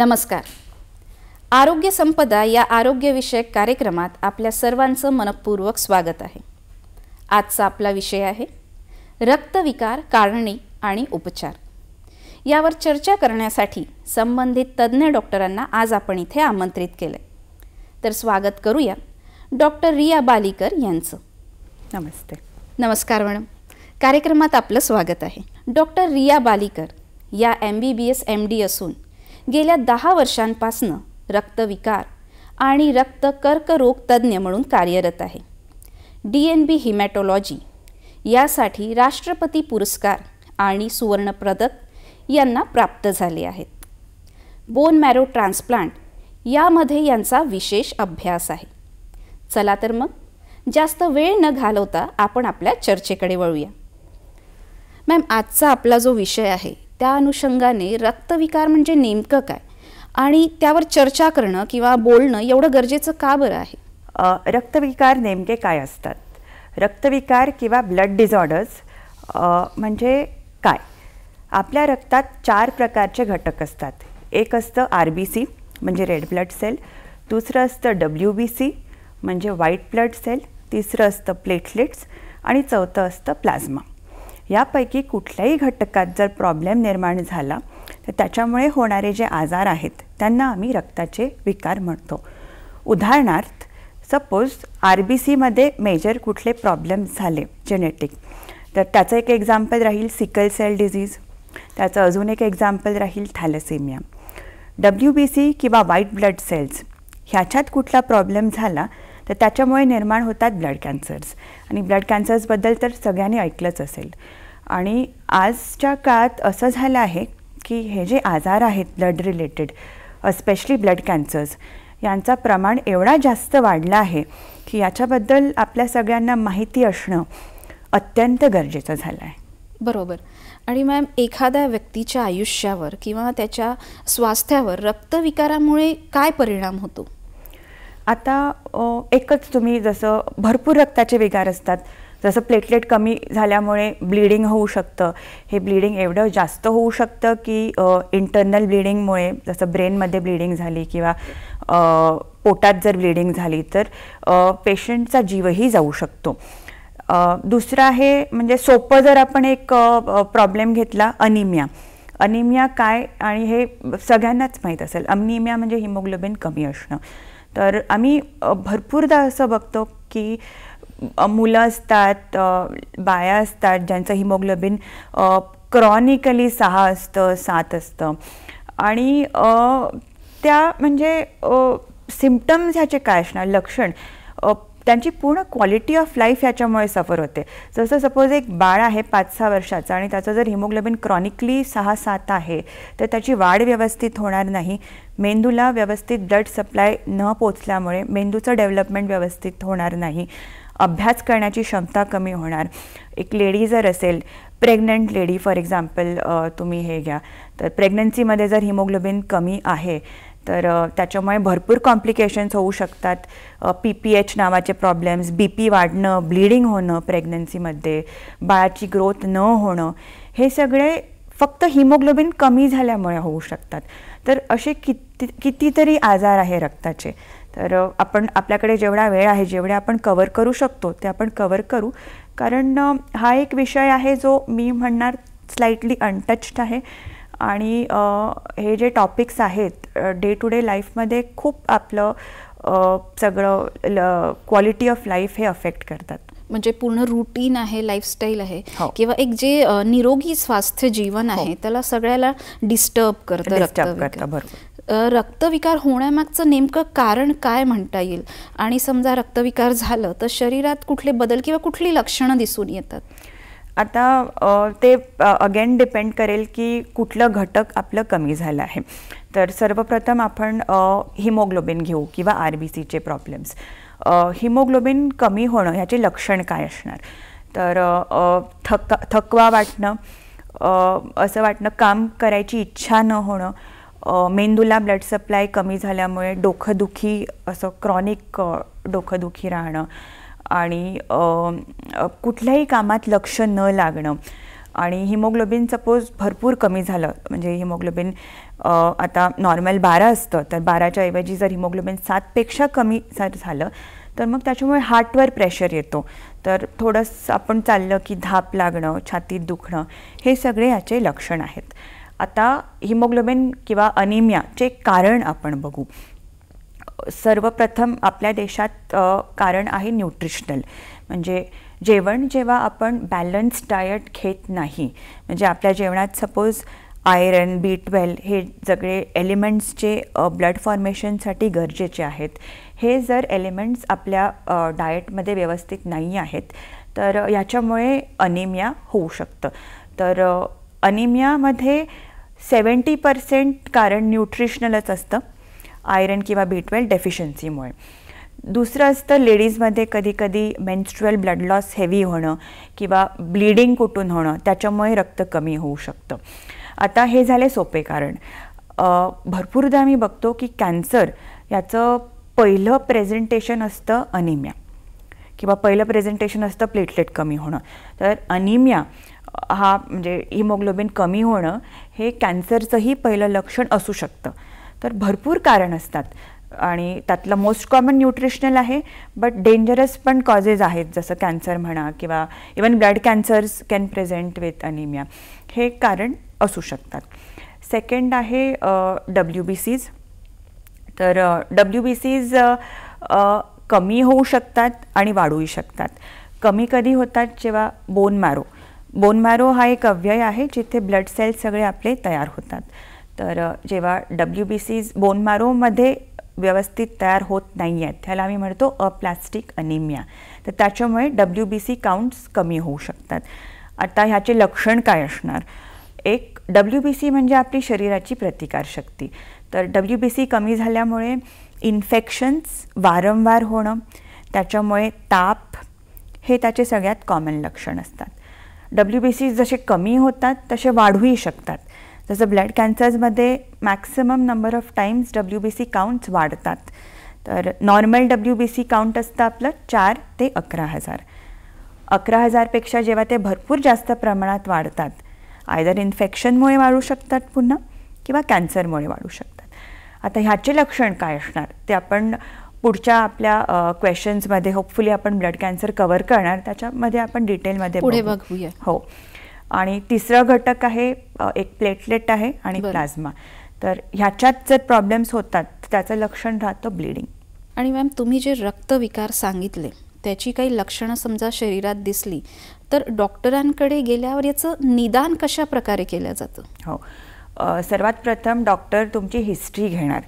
नमस्कार आरोग्य संपदा या आरोग्यविषयक कार्यक्रमात आपल्या सर्वांचं मनपूर्वक स्वागत आहे आजचा आपला विषय आहे रक्तविकार कारणे आणि उपचार यावर चर्चा करण्यासाठी संबंधित तज्ज्ञ डॉक्टरांना आज आपण इथे आमंत्रित केलं तर स्वागत करूया डॉक्टर रिया बालीकर यांचं नमस्ते नमस्कार मॅडम कार्यक्रमात आपलं स्वागत आहे डॉक्टर रिया बालीकर या M B B S M D असून गेल्या दहा वर्षांपासनं रक्तविकार आणि रक्त कर्करोग तज्ज्ञ म्हणून कार्यरत आहे डी एन बी हिमॅटोलॉजी यासाठी राष्ट्रपती पुरस्कार आणि सुवर्ण यांना प्राप्त झाले आहेत बोन मॅरो ट्रान्सप्लांट यामध्ये यांचा विशेष अभ्यास आहे चला तर मग जास्त वेळ न घालवता आपण आपल्या चर्चेकडे वळूया मॅम आजचा आपला जो विषय आहे त्या अनुषंगाने रक्तविकार म्हणजे नेमकं काय आणि त्यावर चर्चा करणं किंवा बोलणं एवढं गरजेचं का बरं आहे रक्तविकार नेमके काय असतात रक्तविकार किंवा ब्लड डिझॉर्डर्स म्हणजे काय आपल्या रक्तात चार प्रकारचे घटक असतात एक असतं आर बी सी म्हणजे रेड ब्लड सेल दुसरं असतं डब्ल्यू बी सी म्हणजे व्हाईट ब्लड सेल तिसरं असतं प्लेटलेट्स आणि चौथं असतं प्लाझ्मा यापैकी कुठल्याही घटकात जर प्रॉब्लेम निर्माण झाला तर त्याच्यामुळे होणारे जे आजार आहेत त्यांना आम्ही रक्ताचे विकार म्हणतो उदाहरणार्थ सपोज आर बी सीमध्ये मेजर कुठले प्रॉब्लेम झाले जेनेटिक तर त्याचं एक एक्झाम्पल राहील सिकल सेल डिझीज त्याचं अजून एक एक्झाम्पल राहील थॅलेसेमिया डब्ल्यू बी सी किंवा व्हाईट ब्लड सेल्स ह्याच्यात कुठला प्रॉब्लेम झाला तर त्याच्यामुळे निर्माण होतात ब्लड कॅन्सर्स आणि ब्लड कॅन्सर्सबद्दल तर सगळ्यांनी ऐकलंच असेल आणि आजच्या काळात असं झालं आहे की हे जे आजार आहेत blood related specially blood cancers यांचा प्रमाण एवढा जास्त वाढला आहे की याच्याबद्दल आपल्या सगळ्यांना माहिती असणं अत्यंत गरजेचं झालं आहे बरोबर आणि मॅम एखाद्या व्यक्तीच्या आयुष्यावर किंवा त्याच्या स्वास्थ्यावर रक्तविकारामुळे काय परिणाम होतो आता एकच तुम्ही जसं भरपूर रक्ताचे विगार असतात जसं प्लेटलेट कमी झाल्यामुळे ब्लिडिंग होऊ शकतं हे ब्लिडिंग एवढं जास्त होऊ शकतं की इंटरनल ब्लिडिंगमुळे जसं ब्रेनमध्ये ब्लिडिंग झाली किंवा पोटात जर ब्लिडिंग झाली तर पेशंटचा जीवही जाऊ शकतो दुसरं आहे म्हणजे सोपं जर आपण एक प्रॉब्लेम घेतला अनिमिया अनिमिया काय आणि हे सगळ्यांनाच माहीत असेल अनिमिया म्हणजे हिमोग्लोबिन कमी असणं तर आम्ही भरपूरदा असं बघतो की मुलं असतात बाया असतात ज्यांचं हिमोग्लोबिन क्रॉनिकली सहा असतं सात असतं आणि त्या म्हणजे सिम्पटम्स ह्याचे काय असणार लक्षण त्यांची पूर्ण क्वालिटी ऑफ लाईफ याच्यामुळे सफर होते जसं सपोज एक बाळ आहे पाच सहा वर्षाचा आणि त्याचं जर हिमोग्लोबिन क्रॉनिकली सहा सात आहे तर त्याची वाढ व्यवस्थित होणार नाही मेंदूला व्यवस्थित ब्लड सप्लाय न पोचल्यामुळे मेंदूचं डेव्हलपमेंट व्यवस्थित होणार नाही अभ्यास करण्याची क्षमता कमी होणार एक लेडी जर असेल प्रेग्नंट लेडी फॉर एक्झाम्पल तुम्ही हे घ्या तर प्रेग्नन्सीमध्ये जर हिमोग्लोबिन कमी आहे तर त्याच्यामुळे भरपूर कॉम्प्लिकेशन्स होऊ शकतात पी पी एच नावाचे प्रॉब्लेम्स बी पी वाढणं ब्लिडिंग होणं प्रेग्नन्सीमध्ये बाळाची ग्रोथ न होणं हे सगळे फक्त हिमोग्लोबिन कमी झाल्यामुळे होऊ शकतात तर असे किती कितीतरी आजार आहे रक्ताचे तर आपण आपल्याकडे जेवढा वेळ आहे जेवढे आपण कवर करू शकतो ते आपण कवर करू कारण हा एक विषय आहे जो मी म्हणणार स्लाइटली अनटच्ड आहे आणि हे जे टॉपिक्स आहेत डे टू डे लाईफमध्ये खूप आपलं सगळं क्वालिटी ऑफ लाईफ हे अफेक्ट करतात म्हणजे पूर्ण रुटीन आहे लाईफस्टाईल आहे हो. किंवा एक जे निरोगी स्वास्थ्य जीवन हो. आहे त्याला सगळ्याला डिस्टर्ब रक्त रक्तविकार होण्यामागचं नेमकं कारण काय म्हणता येईल आणि समजा रक्तविकार झालं तर शरीरात कुठले बदल किंवा कुठली लक्षणं दिसून येतात आता ते अगेन डिपेंड करेल की कुठलं घटक आपलं कमी झालं आहे तर सर्वप्रथम आपण हिमोग्लोबिन घेऊ किंवा आर बी सीचे प्रॉब्लेम्स हिमोग्लोबिन कमी होणं ह्याचे लक्षण काय असणार तर थका थकवा वाटणं असं वाटणं काम करायची इच्छा न होणं मेंदूला ब्लड सप्लाय कमी झाल्यामुळे डोखदुखी असं क्रॉनिक डोखदुखी राहणं आणि कुठल्याही कामात लक्ष न लागणं आणि हिमोग्लोबिन सपोज भरपूर कमी झालं म्हणजे हिमोग्लोबिन आता नॉर्मल बारा असतं तर बाराच्या ऐवजी जर हिमोग्लोबिन सातपेक्षा कमी जर झालं तर मग त्याच्यामुळे हार्टवर प्रेशर येतो तर थोडंसं आपण चाललं की धाप लागणं छातीत दुखणं हे सगळे याचे लक्षण आहेत आता हिमोग्लोबिन किंवा अनिमियाचे कारण आपण बघू सर्वप्रथम आपल्या देशात कारण आहे न्यूट्रिशनल म्हणजे जेवण जेव्हा आपण बॅलन्स डायट घेत नाही म्हणजे आपल्या जेवणात सपोज आयरन बी ट्वेल हे सगळे एलिमेंट्स जे ब्लड फॉर्मेशनसाठी गरजेचे आहेत हे जर एलिमेंट्स आपल्या डाएटमध्ये व्यवस्थित नाही आहेत तर याच्यामुळे अनिमिया होऊ शकतं तर अनिमियामध्ये सेवन्टी पर्सेंट कारण न्यूट्रिशनलच असतं आयरन किंवा बी ट्वेल्व डेफिशियन्सीमुळे दुसरं असतं लेडीजमध्ये कधीकधी मेन्स्ट्रुअल ब्लड लॉस हेवी होणं किंवा ब्लिडिंग कुठून होणं त्याच्यामुळे रक्त कमी होऊ शकतं आता हे झाले सोपे कारण भरपूरदा मी बघतो की कॅन्सर याचं पहिलं प्रेझेंटेशन असतं अनिमिया किंवा पहिलं प्रेझेंटेशन असतं प्लेटलेट कमी होणं तर अनिमिया हा म्हणजे हिमोग्लोबिन कमी होणं हे कॅन्सरचंही पहिलं लक्षण असू शकतं तर भरपूर कारण असतात आणि त्यातलं मोस्ट कॉमन न्यूट्रिशनल आहे बट डेंजरस पण कॉजेस आहेत जसं कॅन्सर म्हणा किंवा even blood cancers can present with anaemia हे कारण असू शकतात सेकंड आहे डब्ल्यू बी सीज तर डब्ल्यू बी सीज कमी होऊ शकतात आणि वाढूही शकतात कमी कधी होतात जेव्हा बोन मॅरो बोन मॅरो हा एक अव्यय आहे जिथे ब्लड सेल्स सगळे आपले तयार होतात तर जेव्हा डब्ल्यू बी सीज बोनमारोमध्ये व्यवस्थित तयार होत नाही आहेत त्याला आम्ही म्हणतो अप्लास्टिक अनिमिया तर त्याच्यामुळे डब्ल्यू बी सी काउंट्स कमी होऊ शकतात आता ह्याचे लक्षण काय असणार एक डब्ल्यू बी सी म्हणजे आपली शरीराची प्रतिकारशक्ती तर डब्ल्यू बी सी कमी झाल्यामुळे इन्फेक्शन्स वारंवार होणं त्याच्यामुळे ताप हे त्याचे सगळ्यात कॉमन लक्षण असतात डब्ल्यू बी सी जसे कमी होतात तसे वाढूही शकतात जसं ब्लड कॅन्सर्समध्ये maximum number of times W B C counts वाढतात तर normal W B C count असतं आपलं चार ते अकरा हजार अकरा हजारपेक्षा जेव्हा ते भरपूर जास्त प्रमाणात वाढतात आयदर इन्फेक्शनमुळे वाढू शकतात पुन्हा किंवा कॅन्सरमुळे वाढू शकतात आता ह्याचे लक्षण काय असणार ते आपण पुढच्या आपल्या क्वेश्चन्समध्ये होपफुली आपण ब्लड कॅन्सर कवर करणार त्याच्यामध्ये आपण डिटेलमध्ये पुढे बघूया हो आणि तिसरं घटक आहे एक प्लेटलेट आहे आणि प्लाझ्मा तर ह्याच्यात जर प्रॉब्लेम्स होतात त्याचं लक्षण राहतं ब्लिडिंग आणि मॅम तुम्ही जे रक्तविकार सांगितले त्याची काही लक्षणं समजा शरीरात दिसली तर डॉक्टरांकडे गेल्यावर याचं निदान कशा प्रकारे केलं जातं हो सर्वात प्रथम डॉक्टर तुमची हिस्ट्री घेणार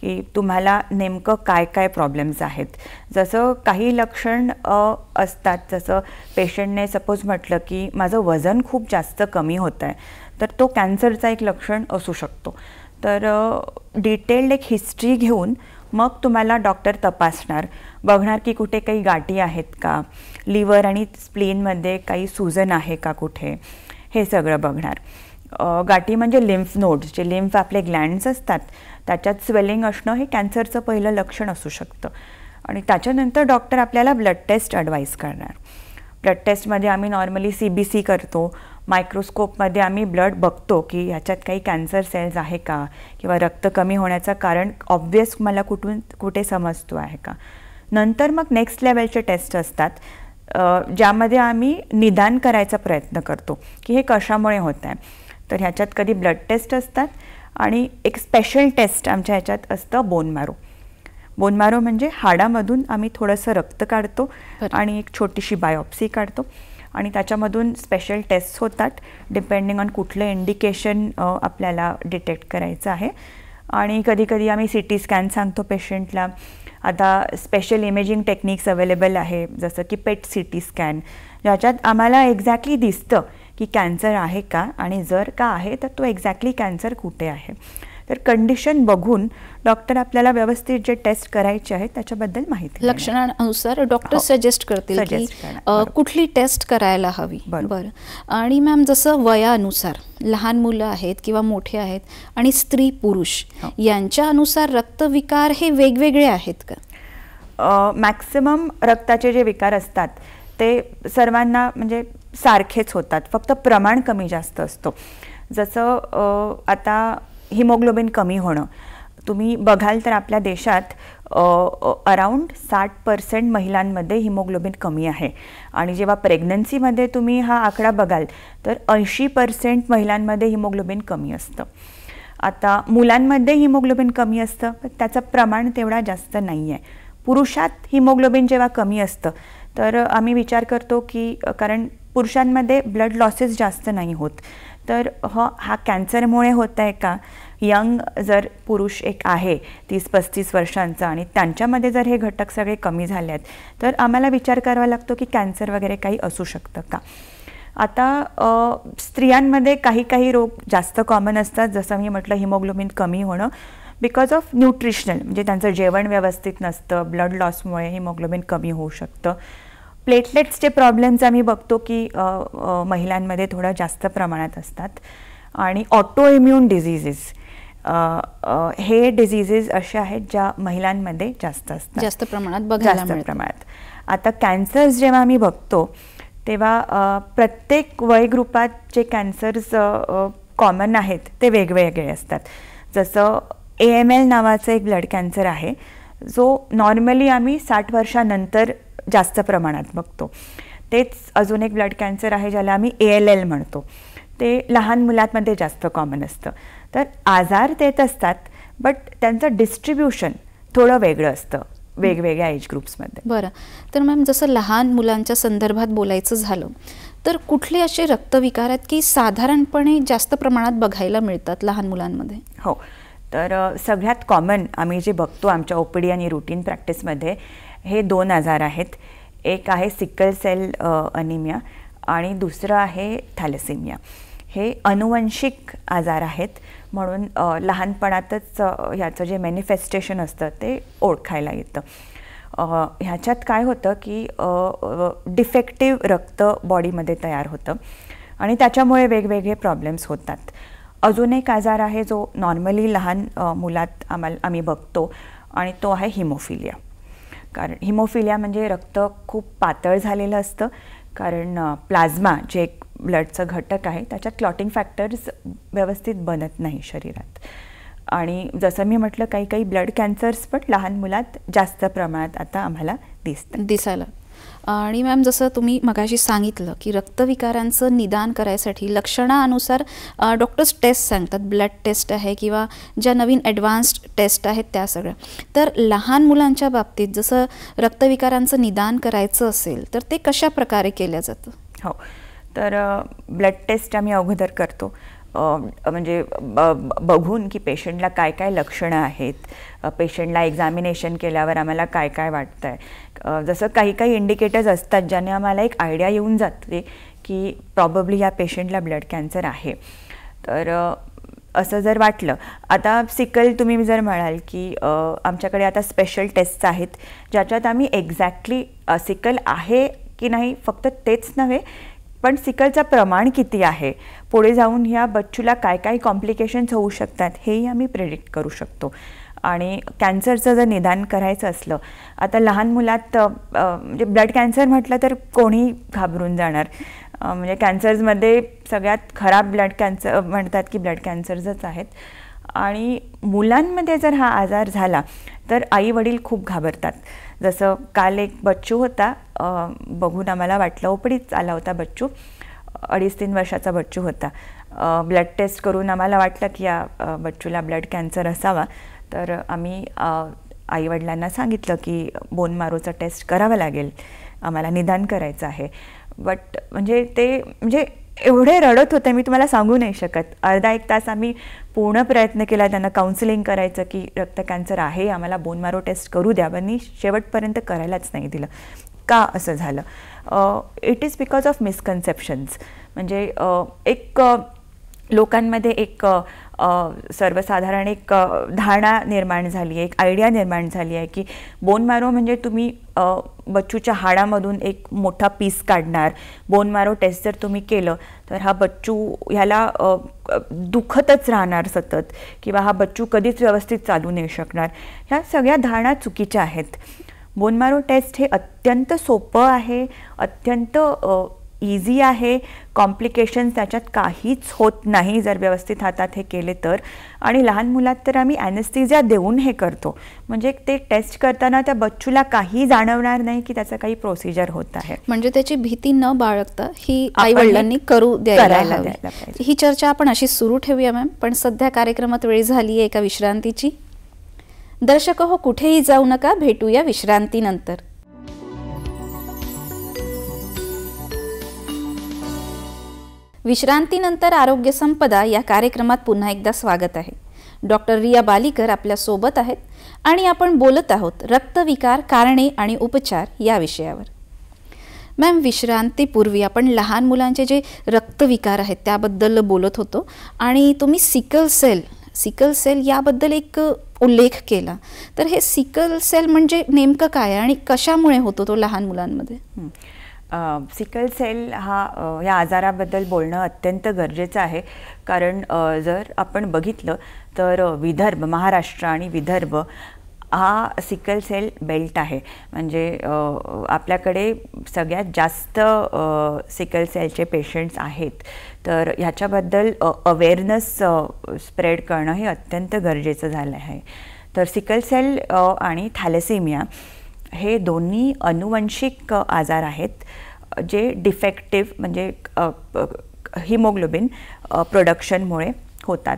की तुम्हाला नेमकं काय काय प्रॉब्लेम्स आहेत जसं काही लक्षण असतात जसं पेशंटने सपोज म्हटलं की माझं वजन खूप जास्त कमी होत आहे तर तो कॅन्सरचा एक लक्षण असू शकतो तर डिटेल्ड एक हिस्ट्री घेऊन मग तुम्हाला डॉक्टर तपासणार बघणार की कुठे काही गाठी आहेत का लिव्हर आणि स्प्लेनमध्ये काही सुजन आहे का कुठे हे सगळं बघणार गाठी म्हणजे लिम्फ नोड्स जे लिम्फ आपले ग्लँड्स असतात त्याच्यात स्वेलिंग असणं हे कॅन्सरचं पहिलं लक्षण असू शकतं आणि त्याच्यानंतर डॉक्टर आपल्याला ब्लड टेस्ट ॲडवाईस करणार ब्लड टेस्टमध्ये आम्ही नॉर्मली सी बी सी करतो मायक्रोस्कोपमध्ये आम्ही ब्लड बघतो की ह्याच्यात काही कॅन्सर सेल्स आहे का किंवा रक्त कमी होण्याचं कारण ऑब्वियस मला कुठून कुठे समजतो आहे का नंतर मग नेक्स्ट लेवलचे टेस्ट असतात ज्यामध्ये आम्ही निदान करायचा प्रयत्न करतो की हे कशामुळे होत आहे तर ह्याच्यात कधी ब्लड टेस्ट असतात आणि एक स्पेशल टेस्ट आमच्या ह्याच्यात असतं बोनमारो बोनमारो म्हणजे हाडामधून आम्ही थोडंसं रक्त काढतो आणि एक छोटीशी बायोप्सी काढतो आणि त्याच्यामधून स्पेशल टेस्ट होतात डिपेंडिंग ऑन कुठलं इंडिकेशन आपल्याला डिटेक्ट करायचं आहे आणि कधीकधी आम्ही सी टी स्कॅन सांगतो पेशंटला आता स्पेशल इमेजिंग टेक्निक्स अवेलेबल आहे जसं की पेट सी टी स्कॅन ज्याच्यात आम्हाला एक्झॅक्टली दिसतं की कॅन्सर आहे का आणि जर का आहे तर तो एक्झॅक्टली कॅन्सर कुठे आहे तर कंडिशन बघून डॉक्टर आपल्याला व्यवस्थित जे टेस्ट करायचे आहेत त्याच्याबद्दल माहिती लक्षणानुसार डॉक्टर सजेस्ट करतील कुठली टेस्ट करायला हवी बरोबर आणि मॅम जसं वयानुसार लहान मुलं आहेत किंवा मोठे आहेत आणि स्त्री पुरुष हो. यांच्या अनुसार रक्तविकार हे वेगवेगळे आहेत का मॅक्सिमम रक्ताचे जे विकार असतात ते सर्वांना म्हणजे सारखेच होतात फक्त प्रमाण कमी जास्त असतो जसं आता हिमोग्लोबिन कमी होणं तुम्ही बघाल तर आपल्या देशात अराऊंड साठ पर्सेंट महिलांमध्ये हिमोग्लोबिन कमी आहे आणि जेव्हा प्रेग्नन्सीमध्ये तुम्ही हा आकडा बघाल तर ऐंशी पर्सेंट महिलांमध्ये हिमोग्लोबिन कमी असतं आता मुलांमध्ये हिमोग्लोबिन कमी असतं पण त्याचं प्रमाण तेवढा जास्त नाही आहे पुरुषात हिमोग्लोबिन जेव्हा कमी असतं तर आम्ही विचार करतो की कारण पुरुषांमध्ये ब्लड लॉसेस जास्त नाही होत तर ह हा कॅन्सरमुळे होत आहे का यंग जर पुरुष एक आहे तीस पस्तीस वर्षांचा आणि त्यांच्यामध्ये जर हे घटक सगळे कमी झाले आहेत तर आम्हाला विचार करावा लागतो की कॅन्सर वगैरे काही असू शकतं का आता स्त्रियांमध्ये काही काही रोग जास्त कॉमन असतात जसं मी म्हटलं हिमोग्लोबिन कमी होणं बिकॉज ऑफ न्यूट्रिशनल म्हणजे त्यांचं जेवण व्यवस्थित नसतं ब्लड लॉसमुळे हिमोग्लोबिन कमी होऊ शकतं प्लेटलेट्सचे प्रॉब्लेम्स आम्ही बघतो की महिलांमध्ये थोडा जास्त प्रमाणात असतात आणि ऑटो इम्युन डिझिजेस हे डिझिजेस असे आहेत ज्या महिलांमध्ये जास्त असतात जास्त प्रमाणात जास्त प्रमाणात आता कॅन्सर्स जेव्हा आम्ही बघतो तेव्हा प्रत्येक वयग्रुपात जे कॅन्सर्स कॉमन आहेत ते वेगवेगळे असतात जसं ए एम एल नावाचं एक ब्लड कॅन्सर आहे जो नॉर्मली आम्ही साठ वर्षानंतर जास्त प्रमाणात बघतो तेच अजून एक ब्लड कॅन्सर आहे ज्याला आम्ही ए एल एल म्हणतो ते लहान मुलांमध्ये जास्त कॉमन असतं तर आजार देत असतात बट त्यांचं डिस्ट्रीब्युशन थोडं वेगळं असतं वेगवेगळ्या एज ग्रुप्समध्ये बरं तर मॅम जसं लहान मुलांच्या संदर्भात बोलायचं झालं तर कुठले असे रक्तविकार आहेत की साधारणपणे जास्त प्रमाणात बघायला मिळतात लहान मुलांमध्ये हो तर सगळ्यात कॉमन आम्ही जे बघतो आमच्या ओपीडी आणि रुटीन प्रॅक्टिसमध्ये हे दोन आजार आहेत एक आहे सिकल सेल अनिमिया आणि दुसरं आहे थॅलेसिमिया हे अनुवंशिक आजार आहेत म्हणून लहानपणातच ह्याचं जे मॅनिफेस्टेशन असतं ते ओळखायला येतं ह्याच्यात काय होतं की डिफेक्टिव्ह रक्त बॉडीमध्ये तयार होतं आणि त्याच्यामुळे वेगवेगळे प्रॉब्लेम्स होतात अजून एक आजार आहे जो नॉर्मली लहान मुलात आम्हाला आम्ही बघतो आणि तो आहे हिमोफिलिया कारण हिमोफिलिया म्हणजे रक्त खूप पातळ झालेलं असतं कारण प्लाझ्मा जे एक ब्लडचं घटक आहे त्याच्यात क्लॉटिंग फॅक्टर्स व्यवस्थित बनत नाही शरीरात आणि जसं मी म्हटलं काही काही ब्लड कॅन्सर्स पण लहान मुलात जास्त प्रमाणात आता आम्हाला दिसतं दिसायला आणि मॅम जसं तुम्ही मगाशी सांगितलं की रक्तविकारांचं निदान करायसाठी लक्षणानुसार डॉक्टर्स टेस्ट सांगतात ब्लड टेस्ट आहे किंवा ज्या नवीन ॲडव्हान्स्ड टेस्ट आहेत त्या सगळ्या तर लहान मुलांच्या बाबतीत जसं रक्तविकारांचं निदान करायचं असेल तर ते कशा प्रकारे केलं जातं हो तर ब्लड टेस्ट आम्ही अगोदर करतो म्हणजे बघून की पेशंटला काय काय लक्षणं आहेत पेशंटला एक्झामिनेशन केल्यावर आम्हाला काय काय वाटतं आहे जसं काही काही इंडिकेटर्स असतात ज्याने आम्हाला एक आयडिया येऊन जाते की प्रॉबब्ली ह्या पेशंटला ब्लड कॅन्सर आहे तर असं जर वाटलं आता सिकल तुम्ही जर म्हणाल की आमच्याकडे आता स्पेशल टेस्ट आहेत ज्याच्यात आम्ही एक्झॅक्टली सिकल आहे की नाही फक्त तेच नव्हे पण सिकलचं प्रमाण किती आहे पुढे जाऊन ह्या बच्चूला काय काय कॉम्प्लिकेशन्स होऊ शकतात हेही आम्ही प्रेडिक्ट करू शकतो आणि कॅन्सरचं जर निदान करायचं असलं आता लहान मुलात म्हणजे ब्लड कॅन्सर म्हटलं तर कोणी घाबरून जाणार म्हणजे कॅन्सर्समध्ये सगळ्यात खराब ब्लड कॅन्सर म्हणतात की ब्लड कॅन्सर्सच आहेत आणि मुलांमध्ये जर हा आजार झाला तर आई वडील खूप घाबरतात जसं काल एक बच्चू होता बघून आम्हाला वाटलं ओपडीच आला होता बच्चू अडीच तीन वर्षाचा बच्चू होता ब्लड टेस्ट करून आम्हाला वाटलं की या बच्चूला ब्लड कॅन्सर असावा तर आम्ही आईवडिलांना सांगितलं की बोन मारोचा टेस्ट करावा लागेल आम्हाला निदान करायचं आहे बट म्हणजे ते म्हणजे एवढे रडत होते मी तुम्हाला सांगू नाही शकत अर्धा एक तास आम्ही पूर्ण प्रयत्न केला त्यांना काउन्सिलिंग करायचं की रक्त कॅन्सर आहे आम्हाला बोनमारो टेस्ट करू द्या पण मी शेवटपर्यंत करायलाच नाही दिलं का असं झालं it is because of misconceptions म्हणजे एक लोकांमध्ये एक सर्वसाधारण एक धारणा निर्माण झाली आहे एक आयडिया निर्माण झाली आहे की बोन मॅरो म्हणजे तुम्ही बच्चूच्या हाडामधून एक मोठा पीस काढणार बोन मॅरो टेस्ट जर तुम्ही केलं तर हा बच्चू ह्याला दुखतच राहणार सतत किंवा हा बच्चू कधीच व्यवस्थित चालू नाही शकणार ह्या सगळ्या धारणा चुकीच्या आहेत बोनमारो टेस्ट हे अत्यंत सोपं आहे अत्यंत इझी आहे कॉम्प्लिकेशन्स त्याच्यात काहीच होत नाही जर व्यवस्थित हातात हे केले तर आणि लहान मुलात तर आम्ही ॲनेस्थिजिया देऊन हे करतो म्हणजे ते टेस्ट करताना त्या बच्चूला काही जाणवणार नाही की त्याचं काही प्रोसिजर होत आहे म्हणजे त्याची भीती न बाळगता ही आई वडिलांनी करू द्यायला ही चर्चा आपण अशी सुरू ठेवूया मॅम पण सध्या कार्यक्रमात वेळ झाली आहे एका विश्रांतीची दर्शक हो कुठेही जाऊ नका भेटूया विश्रांतीनंतर विश्रांतीनंतर आरोग्य संपदा या कार्यक्रमात पुन्हा एकदा स्वागत आहे डॉक्टर रिया बालीकर सोबत आहेत आणि आपण बोलत आहोत रक्तविकार कारणे आणि उपचार या विषयावर मॅम विश्रांतीपूर्वी आपण लहान मुलांचे जे रक्तविकार आहेत त्याबद्दल बोलत होतो आणि तुम्ही सिकल सेल सिकल सेल याबद्दल एक उल्लेख केला तर हे सिकल सेल म्हणजे नेमकं काय आणि कशामुळे होतो तो लहान मुलांमध्ये सिकल सेल हा या आजाराबद्दल बोलणं अत्यंत गरजेचं आहे कारण जर आपण बघितलं तर विदर्भ महाराष्ट्र आणि विदर्भ हा सिकल सेल बेल्ट आहे म्हणजे आपल्याकडे सगळ्यात जास्त सिकल सेलचे पेशंट्स आहेत तर ह्याच्याबद्दल अवेअरनेस स्प्रेड करणं हे अत्यंत गरजेचं झालं आहे तर सिकल सेल आणि थॅलेसिमिया हे दोन्ही अनुवंशिक आजार आहेत जे डिफेक्टिव्ह म्हणजे हिमोग्लोबिन प्रोडक्शनमुळे होतात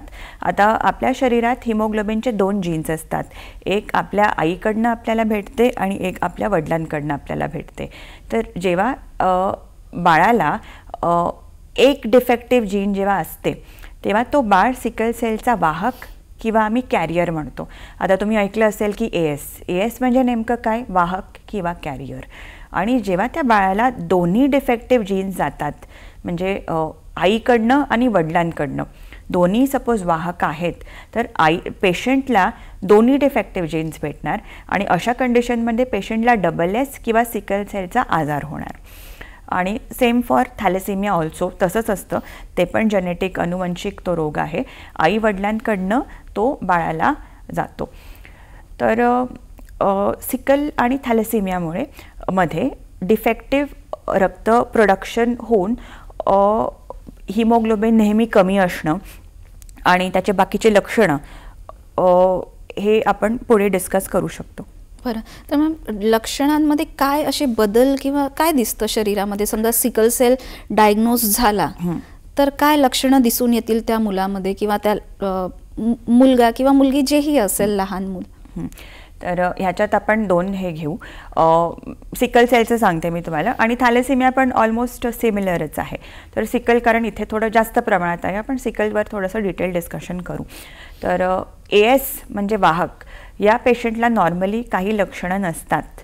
आता आपल्या शरीरात हिमोग्लोबिनचे दोन जीन्स असतात एक आपल्या आईकडनं आपल्याला भेटते आणि एक आपल्या वडिलांकडनं आपल्याला भेटते तर जेव्हा बाळाला एक डिफेक्टिव्ह जीन जेव्हा असते तेव्हा तो बाळ सिकल सेलचा वाहक किंवा आम्ही कॅरियर म्हणतो आता तुम्ही ऐकलं असेल की ए एस ए एस म्हणजे नेमकं काय वाहक किंवा कॅरियर आणि जेव्हा त्या बाळाला दोन्ही डिफेक्टिव्ह जीन्स जातात म्हणजे आईकडनं आणि वडिलांकडनं दोन्ही सपोज वाहक आहेत तर आई पेशंटला दोन्ही डिफेक्टिव्ह जीन्स भेटणार आणि अशा कंडिशनमध्ये पेशंटला डबल एस किंवा सिकल सेलचा आजार होणार आणि सेम फॉर थॅलेसेमिया ऑल्सो तसंच असतं ते पण जेनेटिक अनुवंशिक तो रोग आहे आई वडिलांकडनं तो बाळाला जातो तर सिकल आणि थॅलेसेमियामुळे मध्ये डिफेक्टिव्ह रक्त प्रोडक्शन होऊन हिमोग्लोबिन नेहमी कमी असणं आणि त्याचे बाकीचे लक्षणं हे आपण पुढे डिस्कस करू शकतो बरं तर मॅम लक्षणांमध्ये काय असे बदल किंवा काय दिसतं शरीरामध्ये समजा सिकल सेल डायग्नोज झाला तर काय लक्षणं दिसून येतील त्या मुलामध्ये किंवा त्या मुलगा किंवा मुलगी जेही असेल लहान मुल तर ह्याच्यात आपण दोन हे घेऊ सिकल सेलचं सांगते मी तुम्हाला आणि थॅलेसिमिया पण ऑलमोस्ट सिमिलरच आहे तर सिकल कारण इथे थोडं जास्त प्रमाणात आहे आपण सिकलवर थोडंसं डिटेल डिस्कशन करू तर ए एस म्हणजे वाहक या पेशंटला नॉर्मली काही लक्षणं नसतात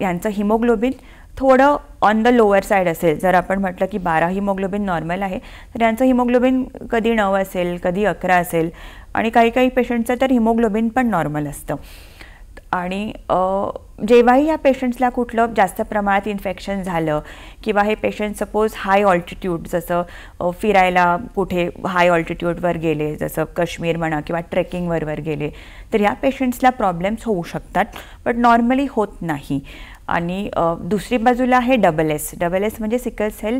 यांचं हिमोग्लोबिन थोडं ऑन द लोअर साईड असेल जर आपण म्हटलं की बारा हिमोग्लोबिन नॉर्मल आहे तर यांचं हिमोग्लोबिन कधी नऊ असेल कधी अकरा असेल आणि काही काही पेशंटचं तर हिमोग्लोबिन पण नॉर्मल असतं आणि जेव्हाही या पेशंट्सला कुठलं जास्त प्रमाणात इन्फेक्शन झालं किंवा हे पेशंट सपोज हाय ऑल्टिट्यूड जसं फिरायला कुठे हाय ऑल्टिट्यूडवर गेले जसं काश्मीर म्हणा किंवा वर गेले तर या पेशंट्सला प्रॉब्लेम्स होऊ शकतात बट नॉर्मली होत नाही आणि दुसरी बाजूला आहे डबल एस डबल एस म्हणजे सिकल सेल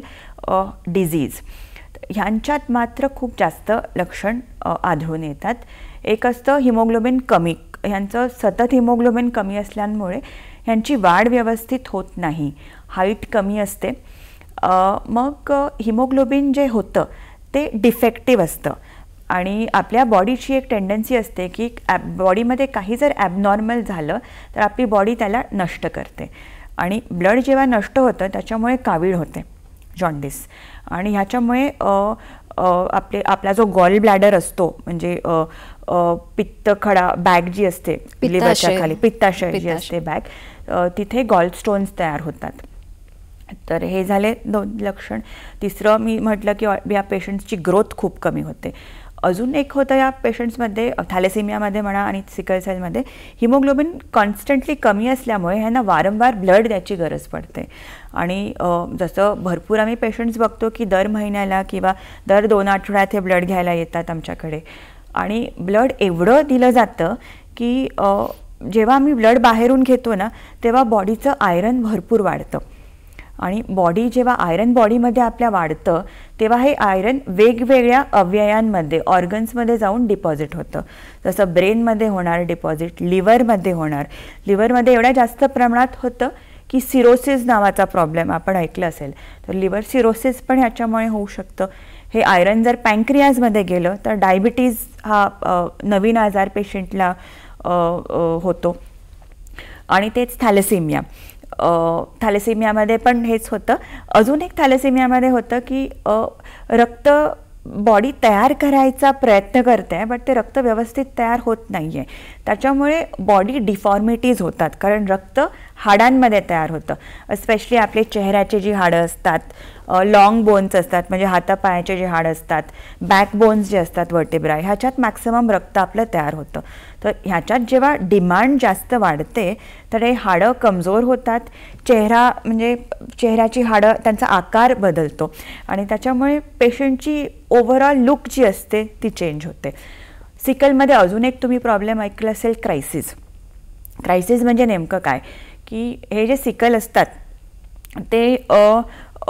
डिझीज ह्यांच्यात मात्र खूप जास्त लक्षण आढळून येतात एक असतं हिमोग्लोबिन कमी ह्यांचं सतत हिमोग्लोबिन कमी असल्यामुळे ह्यांची वाढ व्यवस्थित होत नाही हाईट कमी असते मग हिमोग्लोबिन जे होतं ते डिफेक्टिव्ह असतं आणि आपल्या बॉडीची एक टेंडन्सी असते की ॲब बॉडीमध्ये काही जर ॲबनॉर्मल झालं तर आपली बॉडी त्याला नष्ट करते आणि ब्लड जेव्हा नष्ट होतं त्याच्यामुळे कावीळ होते जॉन्डिस आणि ह्याच्यामुळे आपले आपला जो गॉल ब्लॅडर असतो म्हणजे पित्त खडा बॅग जी असते लिव्हरच्या खाली पित्ताशय जी असते बॅग तिथे स्टोन्स तयार होतात तर हे झाले दोन लक्षण तिसरं मी म्हटलं की या पेशंट्सची ग्रोथ खूप कमी होते अजून एक होतं या पेशंट्समध्ये थॅलेसिमियामध्ये म्हणा आणि सेलमध्ये हिमोग्लोबिन कॉन्स्टंटली कमी असल्यामुळे ह्यांना वारंवार ब्लड द्यायची गरज पडते आणि जसं भरपूर आम्ही पेशंट्स बघतो की दर महिन्याला किंवा दर दोन आठवड्यात हे ब्लड घ्यायला येतात आमच्याकडे आणि ब्लड एवढं दिलं जातं की जेव्हा आम्ही ब्लड बाहेरून घेतो ना तेव्हा बॉडीचं आयरन भरपूर वाढतं आणि बॉडी जेव्हा आयरन बॉडीमध्ये आपल्या वाढतं तेव्हा हे आयरन वेगवेगळ्या अव्ययांमध्ये ऑर्गन्समध्ये जाऊन डिपॉझिट होतं जसं ब्रेनमध्ये होणार डिपॉझिट लिव्हरमध्ये होणार लिव्हरमध्ये एवढ्या जास्त प्रमाणात होतं की सिरोसिस नावाचा प्रॉब्लेम आपण ऐकलं असेल तर लिव्हर सिरोसिस पण ह्याच्यामुळे होऊ शकतं हे आयरन जर पँक्रियाजमध्ये गेलं तर डायबिटीज हा नवीन आजार पेशंटला होतो आणि तेच थॅलेसिमिया थॅलेसिमियामध्ये पण हेच होतं अजून एक थॅलेसिमियामध्ये होतं की रक्त बॉडी तयार करायचा प्रयत्न करते आहे बट ते रक्त व्यवस्थित तयार होत नाही आहे त्याच्यामुळे बॉडी डिफॉर्मिटीज होतात कारण रक्त हाडांमध्ये तयार होतं स्पेशली आपले चेहऱ्याचे जी हाडं असतात लाँग बोन्स असतात म्हणजे हातापायाचे जे हाड असतात बॅक बोन्स जे असतात वर्टेब्राय ह्याच्यात मॅक्सिमम रक्त आपलं तयार होतं तर ह्याच्यात जेव्हा डिमांड जास्त वाढते तर हे हाडं कमजोर होतात चेहरा म्हणजे चेहऱ्याची हाडं त्यांचा आकार बदलतो आणि त्याच्यामुळे पेशंटची ओव्हरऑल लुक जी असते ती चेंज होते सिकलमध्ये अजून एक तुम्ही प्रॉब्लेम ऐकलं असेल क्रायसिस क्रायसिस म्हणजे नेमकं काय की हे जे सिकल असतात ते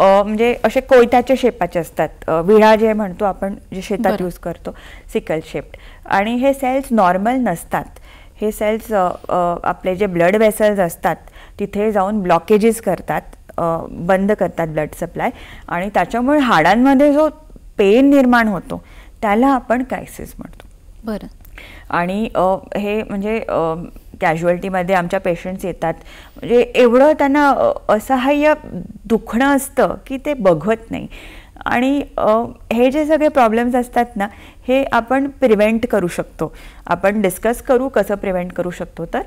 म्हणजे असे कोयत्याच्या शेपाचे असतात विळा जे म्हणतो आपण जे शेतात यूज करतो सिकल शेप आणि हे सेल्स नॉर्मल नसतात हे सेल्स आपले जे ब्लड वेसल्स असतात तिथे जाऊन ब्लॉकेजेस करतात बंद करतात ब्लड सप्लाय आणि त्याच्यामुळे हाडांमध्ये जो पेन निर्माण होतो त्याला आपण क्रायसिस म्हणतो बरं आणि हे म्हणजे कॅज्युअल्टीमध्ये आमच्या पेशंट्स येतात म्हणजे एवढं त्यांना असहाय्य दुखणं असतं की ते बघवत नाही आणि हे जे सगळे प्रॉब्लेम्स असतात ना हे आपण प्रिव्हेंट करू शकतो आपण डिस्कस करू कसं प्रिव्हेंट करू शकतो तर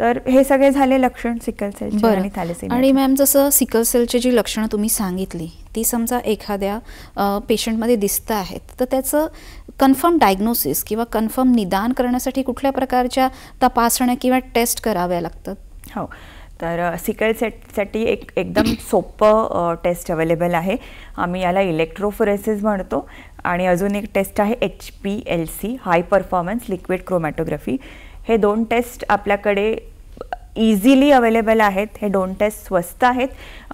तर हे सगळे झाले लक्षण सिकल सेल आणि सेल आणि मॅम जसं सिकल सेलचे जी लक्षणं तुम्ही सांगितली ती समजा एखाद्या पेशंटमध्ये दिसत आहेत तर त्याचं कन्फर्म डायग्नोसिस किंवा कन्फर्म निदान करण्यासाठी कुठल्या प्रकारच्या तपासण्या किंवा टेस्ट कराव्या लागतात हो तर सिकल सेटसाठी एक एकदम सोपं टेस्ट अवेलेबल आहे आम्ही याला इलेक्ट्रोफोरेसिस म्हणतो आणि अजून एक टेस्ट आहे H P L C high performance liquid chromatography हे दोन टेस्ट आपल्याकडे इझिली अवेलेबल आहेत हे दोन टेस्ट स्वस्त आहेत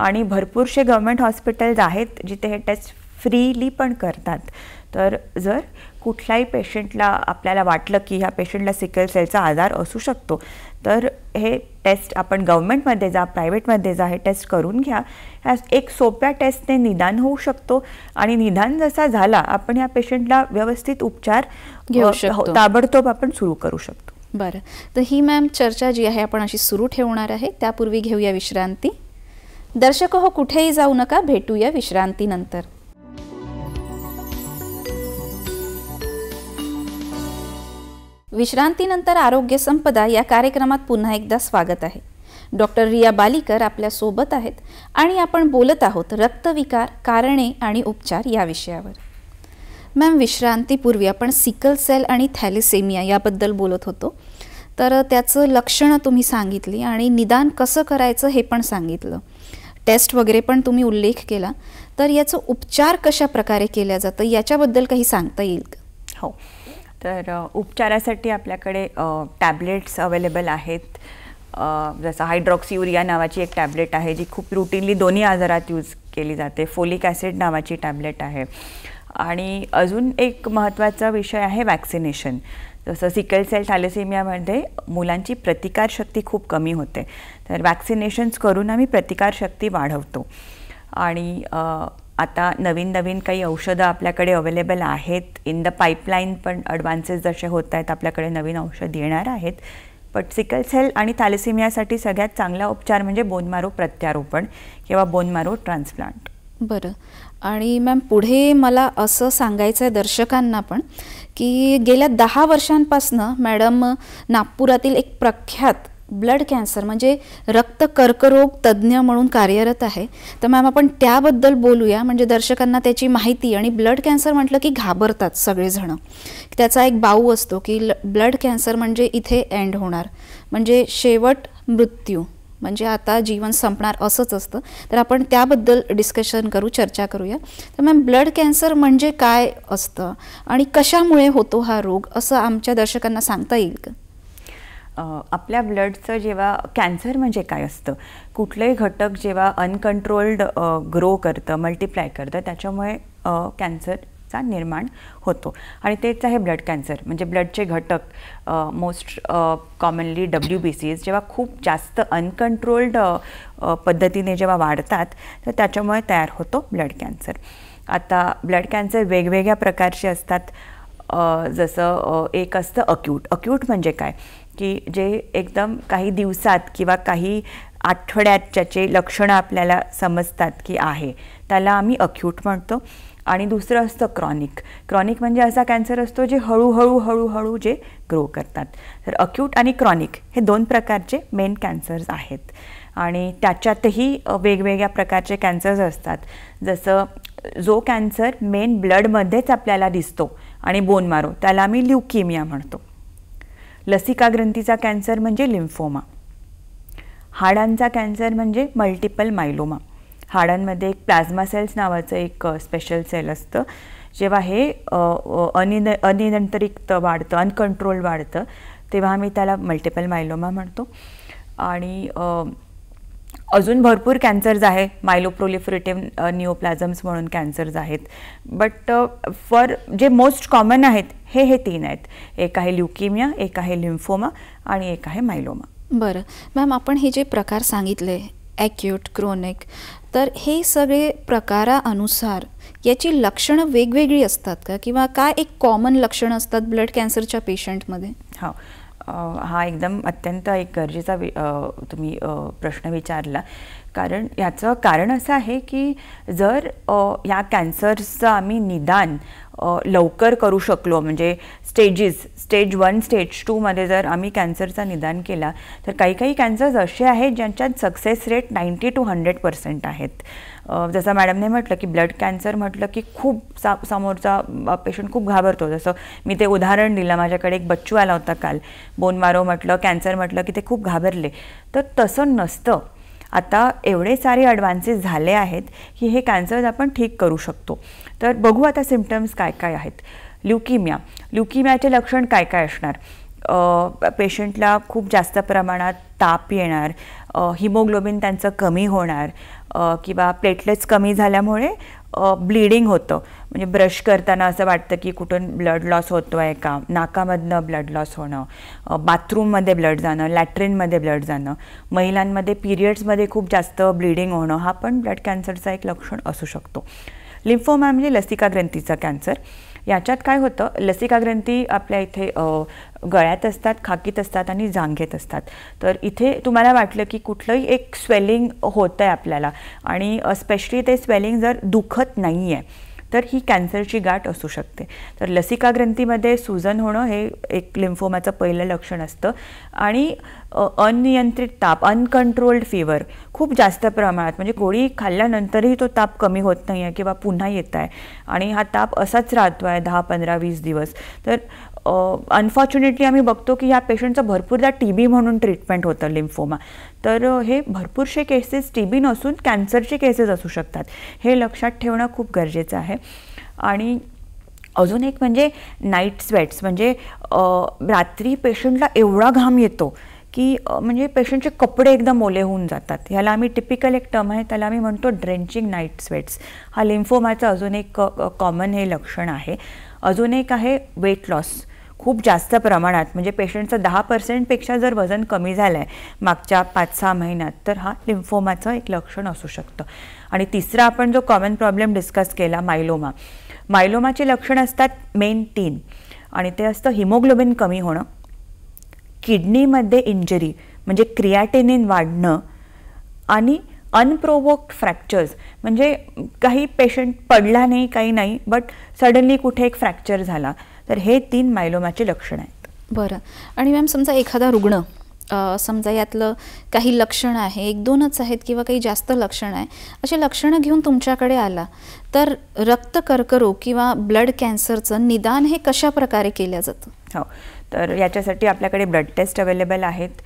आणि भरपूरसे गव्हर्मेंट हॉस्पिटल्स आहेत जिथे हे टेस्ट फ्रीली पण करतात तर जर कुठल्याही पेशंटला आपल्याला वाटलं की ह्या पेशंटला सिकल सेलचा आजार असू शकतो तर हे टेस्ट आपण गव्हर्मेंटमध्ये जा प्रायव्हेटमध्ये जा हे टेस्ट करून घ्या ह्या एक सोप्या टेस्टने निदान होऊ शकतो आणि निदान जसा झाला आपण या पेशंटला व्यवस्थित उपचार घेऊ शकतो ताबडतोब आपण सुरू करू शकतो बरं तर ही मॅम चर्चा जी आहे आपण अशी सुरू ठेवणार आहे त्यापूर्वी घेऊया विश्रांती दर्शक हो कुठेही जाऊ नका भेटूया विश्रांतीनंतर विश्रांतीनंतर आरोग्य संपदा या कार्यक्रमात पुन्हा एकदा स्वागत आहे डॉक्टर रिया बालिकर सोबत आहेत आणि आपण बोलत आहोत रक्तविकार कारणे आणि उपचार या विषयावर मॅम विश्रांतीपूर्वी आपण सिकल सेल आणि थॅलेसेमिया याबद्दल बोलत होतो तर त्याचं लक्षणं तुम्ही सांगितली आणि निदान कसं करायचं हे पण सांगितलं टेस्ट वगैरे पण तुम्ही उल्लेख केला तर याचं उपचार कशा प्रकारे केल्या जातं याच्याबद्दल काही सांगता येईल का हो तर उपचारासाठी आपल्याकडे टॅबलेट्स अवेलेबल आहेत जसं हायड्रॉक्सी युरिया नावाची एक टॅबलेट आहे जी खूप रुटीनली दोन्ही आजारात यूज केली जाते फोलिक ॲसिड नावाची टॅबलेट आहे आणि अजून एक महत्त्वाचा विषय आहे वॅक्सिनेशन जसं सिकल सेल थॅलेसेमियामध्ये मुलांची प्रतिकारशक्ती खूप कमी होते तर वॅक्सिनेशन्स करून आम्ही प्रतिकारशक्ती वाढवतो आणि आता नवीन नवीन काही औषधं आपल्याकडे अवेलेबल आहेत इन द पाईपलाईन पण अडव्हान्सेस जसे होत आहेत आपल्याकडे नवीन औषध येणार आहेत बट सिकल सेल आणि थॅलेसिमियासाठी सगळ्यात चांगला उपचार म्हणजे बोनमारो प्रत्यारोपण किंवा बोनमारो ट्रान्सप्लांट बरं आणि मॅम पुढे मला असं सांगायचं आहे दर्शकांना पण की गेल्या दहा वर्षांपासनं मॅडम नागपुरातील एक प्रख्यात ब्लड कॅन्सर म्हणजे रक्त कर्करोग तज्ज्ञ म्हणून कार्यरत आहे तर मॅम आपण त्याबद्दल बोलूया म्हणजे दर्शकांना त्याची माहिती आणि ब्लड कॅन्सर म्हटलं की घाबरतात सगळेजणं त्याचा एक बाऊ असतो की ब्लड कॅन्सर म्हणजे इथे एंड होणार म्हणजे शेवट मृत्यू म्हणजे आता जीवन संपणार असंच असतं तर आपण त्याबद्दल डिस्कशन करू चर्चा करूया तर मॅम ब्लड कॅन्सर म्हणजे काय असतं आणि कशामुळे होतो हा रोग असं आमच्या दर्शकांना सांगता येईल का आपल्या ब्लडचं जेव्हा कॅन्सर म्हणजे काय असतं कुठलंही घटक जेव्हा अनकंट्रोल्ड ग्रो करतं मल्टिप्लाय करतं त्याच्यामुळे कॅन्सरचा निर्माण होतो आणि तेच आहे ब्लड कॅन्सर म्हणजे ब्लडचे घटक most commonly W B Cs जेव्हा खूप जास्त अनकंट्रोल्ड पद्धतीने जेव्हा वाढतात तर त्याच्यामुळे तयार होतो ब्लड कॅन्सर आता ब्लड कॅन्सर वेगवेगळ्या प्रकारचे असतात जसं एक असतं अक्यूट अक्यूट म्हणजे काय की जे एकदम काही दिवसात किंवा काही आठवड्यात ज्याचे लक्षणं आपल्याला समजतात की आहे त्याला आम्ही अक्यूट म्हणतो आणि दुसरं असतं क्रॉनिक क्रॉनिक म्हणजे असा कॅन्सर असतो जे हळूहळू हळूहळू जे ग्रो करतात तर अक्यूट आणि क्रॉनिक हे दोन प्रकारचे मेन कॅन्सर्स आहेत आणि त्याच्यातही वेगवेगळ्या प्रकारचे कॅन्सर्स असतात जसं जो कॅन्सर मेन ब्लडमध्येच आपल्याला दिसतो आणि बोन मारो त्याला आम्ही ल्युकेमिया म्हणतो लसिका ग्रंथीचा कॅन्सर म्हणजे लिम्फोमा हाडांचा कॅन्सर म्हणजे मल्टिपल मायलोमा हाडांमध्ये एक प्लाझ्मा सेल्स नावाचं एक स्पेशल सेल असतं जेव्हा हे अनिन अनियंत्रित वाढतं अनकंट्रोल वाढतं तेव्हा आम्ही त्याला मल्टिपल मायलोमा म्हणतो आणि अजून भरपूर कॅन्सर्स आहे मायलोप्रोलिफरेटिव्ह निओप्लाझम्स म्हणून कॅन्सर्स आहेत बट फॉर जे मोस्ट कॉमन आहेत हे हे तीन आहेत एक आहे ल्युकेमिया एक आहे लिम्फोमा आणि एक आहे मायलोमा बरं मॅम आपण हे जे प्रकार सांगितले ॲक्यूट क्रोनिक तर हे सगळे प्रकारानुसार याची लक्षणं वेगवेगळी असतात का किंवा काय एक कॉमन लक्षणं असतात ब्लड कॅन्सरच्या पेशंटमध्ये हो हा एकदम अत्यंत एक गरजेचा वि तुम्ही प्रश्न विचारला कारण याचं कारण असं आहे की जर या कॅन्सरचं आम्ही निदान लवकर करू शकलो म्हणजे स्टेजेस स्टेज वन स्टेज टूमध्ये जर आम्ही कॅन्सरचा निदान केला तर काही काही कॅन्सर्स असे आहेत ज्यांच्यात success rate ninety to hundred percent आहेत जसं मॅडमने म्हटलं की ब्लड कॅन्सर म्हटलं की खूप सा समोरचा पेशंट खूप घाबरतो जसं मी ते उदाहरण दिलं माझ्याकडे एक बच्चू आला होता काल बोनमारो म्हटलं कॅन्सर म्हटलं की ते खूप घाबरले तर तसं नसतं आता एवढे सारे ॲडव्हान्सेस झाले आहेत की हे कॅन्सर आपण ठीक करू शकतो तर बघू आता सिमटम्स काय काय आहेत ल्युकिमिया ल्युकिमियाचे लक्षण काय काय असणार पेशंटला खूप जास्त प्रमाणात ताप येणार हिमोग्लोबिन त्यांचं कमी होणार किंवा प्लेटलेट्स कमी झाल्यामुळे ब्लिडिंग होतं म्हणजे ब्रश करताना असं वाटतं की कुठून ब्लड लॉस होतो आहे का नाकामधनं ब्लड लॉस होणं बाथरूममध्ये ब्लड जाणं लॅटरिनमध्ये ब्लड जाणं महिलांमध्ये पिरियड्समध्ये खूप जास्त ब्लिडिंग होणं हा पण ब्लड कॅन्सरचा एक लक्षण असू शकतो लिम्फोमा म्हणजे लसिका ग्रंथीचा कॅन्सर याच्यात काय होतं लसिका ग्रंथी आपल्या इथे गळ्यात असतात खाकीत असतात आणि जांघेत असतात तर इथे तुम्हाला वाटलं की कुठलंही एक स्वेलिंग होतं आहे आपल्याला आणि स्पेशली ते स्वेलिंग जर दुखत नाही आहे तर ही कॅन्सरची गाठ असू शकते तर लसिका ग्रंथीमध्ये सुजन होणं हे एक लिम्फोमाचं पहिलं लक्षण असतं आणि अनियंत्रित ताप अनकंट्रोल्ड फीवर, खूप जास्त प्रमाणात म्हणजे गोळी खाल्ल्यानंतरही तो ताप कमी होत नाही आहे किंवा पुन्हा येत आहे आणि हा ताप असाच राहतो आहे दहा पंधरा वीस दिवस तर अनफॉर्च्युनेटली आम्ही बघतो की ह्या पेशंटचं भरपूरदा टी बी म्हणून ट्रीटमेंट होतं लिम्फोमा तर हे भरपूरसे केसेस टी बी नसून कॅन्सरचे केसेस असू शकतात हे लक्षात ठेवणं खूप गरजेचं आहे आणि अजून एक म्हणजे नाईट स्वेट्स म्हणजे रात्री पेशंटला एवढा घाम येतो की म्हणजे पेशंटचे कपडे एकदम ओले होऊन जातात ह्याला आम्ही टिपिकल एक टर्म आहे त्याला आम्ही म्हणतो ड्रेंचिंग नाईट स्वेट्स हा लिम्फोमाचं अजून एक कॉमन हे लक्षण आहे अजून एक आहे वेट लॉस खूप जास्त प्रमाणात म्हणजे पेशंटचं दहा पर्सेंटपेक्षा जर वजन कमी झालं आहे मागच्या पाच सहा महिन्यात तर हा लिम्फोमाचं एक लक्षण असू शकतं आणि तिसरा आपण जो कॉमन प्रॉब्लेम डिस्कस केला मायलोमा मायलोमाचे लक्षणं असतात मेन तीन आणि ते असतं हिमोग्लोबिन कमी होणं किडनीमध्ये इंजरी म्हणजे क्रियाटेनिन वाढणं आणि अनप्रोवोक्ड फ्रॅक्चर्स म्हणजे काही पेशंट पडला नाही काही नाही बट सडनली कुठे एक फ्रॅक्चर झाला तर हे तीन मायलोमाचे लक्षणं आहेत बरं आणि मॅम समजा एखादा रुग्ण समजा यातलं काही लक्षणं आहे एक दोनच आहेत किंवा काही जास्त लक्षणं आहे अशी लक्षणं घेऊन तुमच्याकडे आला तर रक्त कर्करोग किंवा ब्लड कॅन्सरचं निदान हे कशा प्रकारे केलं जातं हो तर याच्यासाठी आपल्याकडे ब्लड टेस्ट अवेलेबल आहेत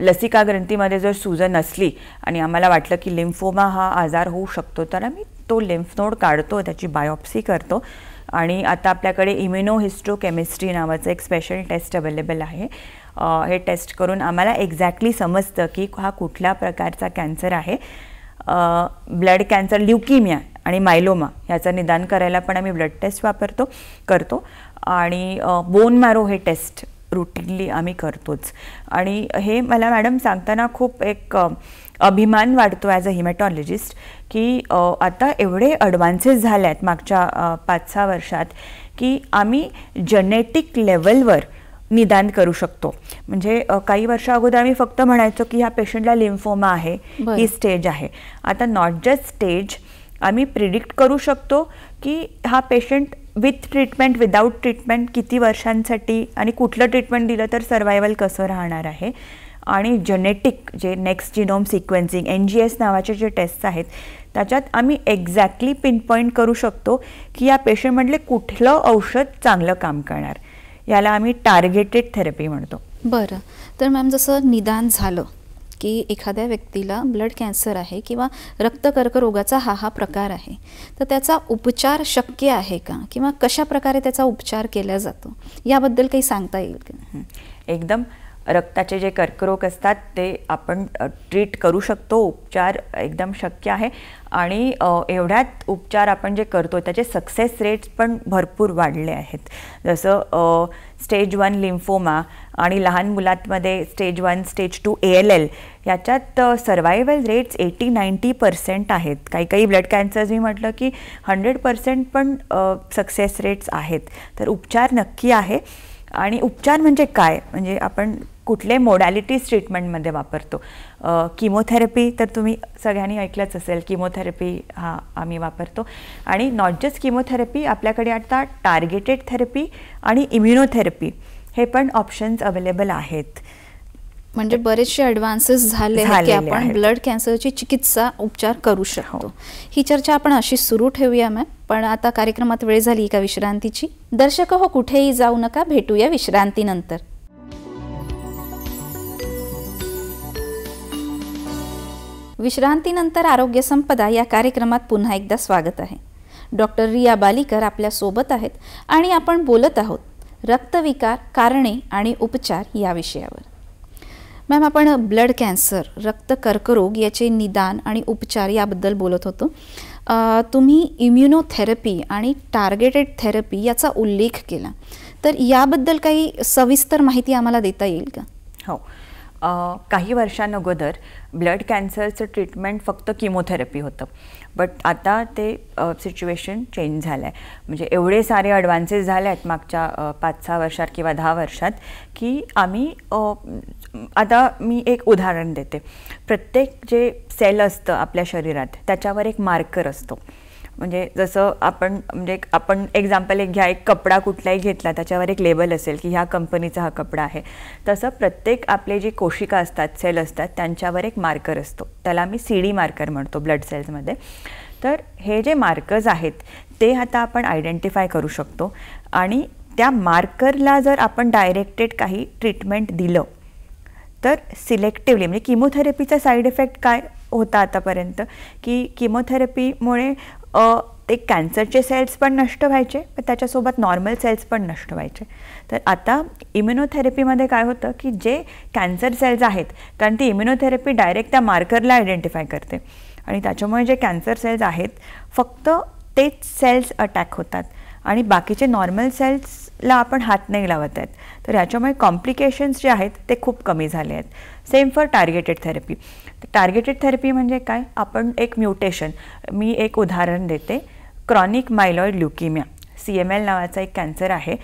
लसिका ग्रंथीमध्ये जर सुजन असली आणि आम्हाला वाटलं की लिम्फोमा हा आजार होऊ शकतो तर आम्ही तो लिम्फनोड काढतो त्याची बायोप्सी करतो आणि आता आपल्याकडे इम्युनो हिस्ट्रोकेमिस्ट्री नावाचं एक स्पेशल टेस्ट अवेलेबल आहे हे टेस्ट करून आम्हाला एक्झॅक्टली समजतं की हा कुठल्या प्रकारचा कॅन्सर आहे ब्लड कॅन्सर ल्युकिमिया आणि मायलोमा ह्याचं निदान करायला पण आम्ही ब्लड टेस्ट वापरतो करतो आणि बोन मॅरो हे टेस्ट रुटीनली आम्ही करतोच आणि हे मला मॅडम सांगताना खूप एक अभिमान वाटतो ॲज अ हिमॅटॉलॉजिस्ट की आता एवढे अडव्हान्सेस झाले आहेत मागच्या पाच सहा वर्षात की आम्ही जेनेटिक लेवलवर निदान करू शकतो म्हणजे काही वर्षा अगोदर आम्ही फक्त म्हणायचो की ह्या पेशंटला लिम्फोमा आहे ही स्टेज आहे आता नॉट जस्ट स्टेज आम्ही प्रिडिक्ट करू शकतो की हा patient with treatment without treatment किती वर्षांसाठी आणि कुठलं ट्रीटमेंट दिलं तर सर्वायवल कसं राहणार आहे आणि जेनेटिक जे next genome sequencing N G S नावाचे जे टेस्ट आहेत त्याच्यात आम्ही एक्झॅक्टली पिनपॉईंट करू शकतो की या पेशंटमधले कुठलं औषध चांगलं काम करणार याला आम्ही टार्गेटेड थेरपी म्हणतो बरं तर मॅम जसं निदान झालं की एखाद्या व्यक्तीला ब्लड कॅन्सर आहे किंवा रक्त कर्करोगाचा हा हा प्रकार आहे तर त्याचा उपचार शक्य आहे का किंवा कशा प्रकारे त्याचा उपचार केला जातो याबद्दल काही सांगता येईल का एकदम रक्ताचे जे कर्करोग असतात ते आपण ट्रीट करू शकतो उपचार एकदम शक्य आहे आणि एवढ्यात उपचार आपण जे करतो त्याचे सक्सेस रेट्स पण भरपूर वाढले आहेत जसं स्टेज वन लिम्फोमा आणि लहान मुलांमध्ये stage one stage two A L L याच्यात survival rates eighty ninety percent आहेत काही काही ब्लड कॅन्सर्स मी म्हटलं की हंड्रेड पर्सेंट पण सक्सेस रेट्स आहेत तर उपचार नक्की आहे आणि उपचार म्हणजे काय म्हणजे आपण कुठले मोडॅलिटीज ट्रीटमेंटमध्ये वापरतो किमोथेरपी तर तुम्ही सगळ्यांनी ऐकलंच असेल किमोथेरपी हा आम्ही वापरतो आणि नॉट जस्ट किमोथेरपी आपल्याकडे आता टार्गेटेड थेरपी आणि इम्युनोथेरपी हे पण ऑप्शन्स अवेलेबल आहेत म्हणजे बरेचसे ऍडव्हान्सेस झाले की आपण ब्लड कॅन्सरची चिकित्सा उपचार करू हो. शकतो ही चर्चा आपण अशी सुरू ठेवूया मॅम पण आता कार्यक्रमात वेळ झाली एका विश्रांतीची दर्शक हो कुठेही जाऊ नका भेटूया विश्रांतीनंतर विश्रांतीनंतर आरोग्य संपदा या कार्यक्रमात पुन्हा एकदा स्वागत आहे डॉक्टर रिया बालिकर आपल्या सोबत आहेत आणि आपण बोलत आहोत रक्तविकार कारणे आणि उपचार या विषयावर मॅम आपण ब्लड कॅन्सर रक्त कर्करोग याचे निदान आणि उपचार याबद्दल बोलत होतो तुम्ही इम्युनोथेरपी आणि टार्गेटेड थेरपी याचा उल्लेख केला तर याबद्दल काही सविस्तर माहिती आम्हाला देता येईल का हो काही वर्षांअगोदर ब्लड कॅन्सरचं ट्रीटमेंट फक्त किमोथेरपी होतं बट आता ते सिच्युएशन चेंज झालं आहे म्हणजे एवढे सारे ॲडव्हान्सेस झाले आहेत मागच्या पाच सहा वर्षात किंवा दहा वर्षात की आम्ही आता मी एक उदाहरण देते प्रत्येक जे सेल असतं आपल्या शरीरात त्याच्यावर एक मार्कर असतो म्हणजे जसं आपण म्हणजे आपण एक्झाम्पल एक घ्या एक कपडा कुठलाही घेतला त्याच्यावर एक लेबल असेल की ह्या कंपनीचा हा कपडा आहे तसं प्रत्येक आपले जे कोशिका असतात सेल असतात त्यांच्यावर एक मार्कर असतो त्याला आम्ही सी डी मार्कर म्हणतो ब्लड सेल्समध्ये तर हे जे मार्कर्स आहेत ते आता आपण आयडेंटिफाय करू शकतो आणि त्या मार्करला जर आपण डायरेक्टेड काही ट्रीटमेंट दिलं तर सिलेक्टिव्हली म्हणजे किमोथेरपीचा साईड इफेक्ट काय होता आतापर्यंत की किमोथेरपीमुळे ते कॅन्सरचे सेल्स पण नष्ट व्हायचे पण त्याच्यासोबत नॉर्मल सेल्स पण नष्ट व्हायचे तर आता इम्युनोथेरपीमध्ये काय होतं की जे कॅन्सर सेल्स आहेत कारण ती इम्युनोथेरपी डायरेक्ट त्या मार्करला आयडेंटिफाय करते आणि त्याच्यामुळे जे कॅन्सर सेल्स आहेत फक्त तेच सेल्स अटॅक होतात आणि बाकीचे नॉर्मल सेल्स ला आपण हात नाही लावत आहेत तर याच्यामुळे कॉम्प्लिकेशन्स जे आहेत ते खूप कमी झाले आहेत same for targeted therapy targeted therapy म्हणजे काय आपण एक म्युटेशन मी एक उदाहरण देते chronic myeloid leukaemia C M L नावाचा एक कॅन्सर आहे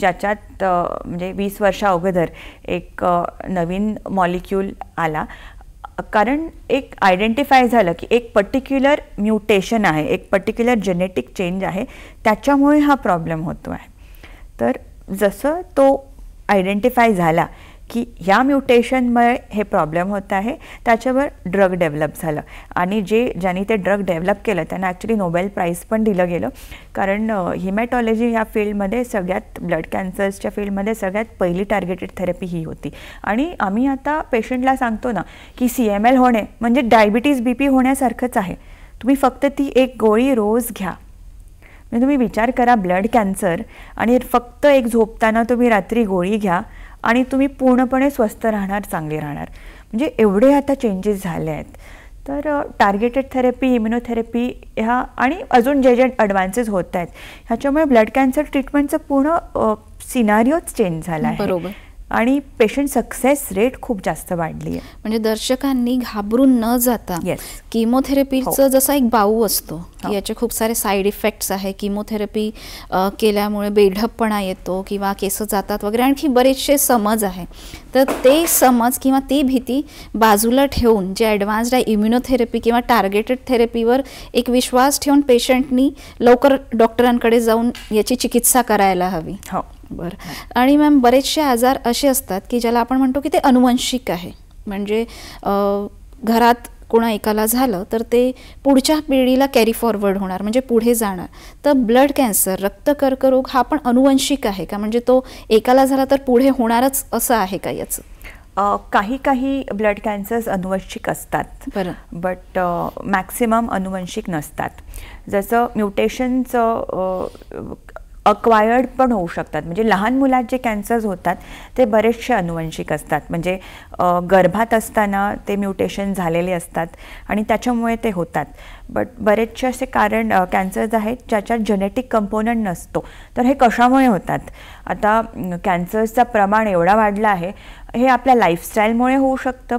ज्याच्यात म्हणजे वीस वर्षा अगोदर एक नवीन मॉलिक्यूल आला कारण एक आयडेंटिफाय झालं की एक पर्टिक्युलर म्युटेशन आहे एक पर्टिक्युलर जेनेटिक चेंज आहे त्याच्यामुळे हा प्रॉब्लेम होतो आहे तर जसं तो आयडेंटिफाय झाला की ह्या म्युटेशनमुळे हे प्रॉब्लेम होत आहे त्याच्यावर ड्रग डेव्हलप झालं आणि जे ज्यांनी ते ड्रग डेव्हलप केलं त्यांना ॲक्च्युली नोबेल प्राईज पण दिलं गेलं कारण हिमॅटॉलॉजी ह्या फील्डमध्ये सगळ्यात ब्लड कॅन्सर्सच्या फील्डमध्ये सगळ्यात पहिली टार्गेटेड थेरपी ही होती आणि आम्ही आता पेशंटला सांगतो ना की सी एम एल होणे म्हणजे डायबिटीज बी पी होण्यासारखंच आहे तुम्ही फक्त ती एक गोळी रोज घ्या म्हणजे तुम्ही विचार करा ब्लड कॅन्सर आणि फक्त एक झोपताना तुम्ही रात्री गोळी घ्या आणि तुम्ही पूर्णपणे स्वस्थ राहणार चांगले राहणार म्हणजे एवढे आता चेंजेस झाले आहेत तर टार्गेटेड थेरपी इम्युनोथेरपी ह्या आणि अजून जे जे ॲडव्हान्सेस होत आहेत ह्याच्यामुळे ब्लड कॅन्सर ट्रीटमेंटचं पूर्ण सिनारिओच चेंज झाला आहे बरोबर आणि पेशंट सक्सेस रेट खूप जास्त वाढली आहे म्हणजे दर्शकांनी घाबरून न जाता किमोथेरपीचं हो. जसा एक बाऊ असतो हो. याचे खूप सारे साईड इफेक्ट्स आहे किमोथेरपी केल्यामुळे बेढपणा येतो किंवा केस जातात वगैरे आणखी बरेचसे समज आहे तर ते समज किंवा ती भीती बाजूला ठेवून जे ॲडव्हान्स्ड आहे इम्युनोथेरपी किंवा टार्गेटेड थेरपीवर एक विश्वास ठेवून पेशंटनी लवकर डॉक्टरांकडे जाऊन याची चिकित्सा करायला हवी हो बरं आणि मॅम बरेचसे आजार असे असतात की ज्याला आपण म्हणतो की ते अनुवंशिक आहे म्हणजे घरात कोणा एकाला झालं तर ते पुढच्या पिढीला कॅरी फॉरवर्ड होणार म्हणजे पुढे जाणार तर ब्लड कॅन्सर रक्त कर्करोग हा पण अनुवंशिक आहे का म्हणजे तो एकाला झाला तर पुढे होणारच असं आहे का याचं काही काही ब्लड कॅन्सर्स अनुवंशिक असतात बरं बट मॅक्सिमम अनुवंशिक नसतात जसं म्युटेशनचं अक्वायर्ड पण होऊ शकतात म्हणजे लहान मुलात जे कॅन्सर्स होतात ते बरेचसे अनुवंशिक असतात म्हणजे गर्भात असताना ते म्युटेशन झालेले असतात आणि त्याच्यामुळे ते होतात बट बरेचसे असे कारण कॅन्सर्स आहेत ज्याच्यात जेनेटिक कंपोनंट नसतो तर हे कशामुळे होतात आता कॅन्सर्सचा प्रमाण एवढा वाढला आहे हे आपल्या लाईफस्टाईलमुळे होऊ शकतं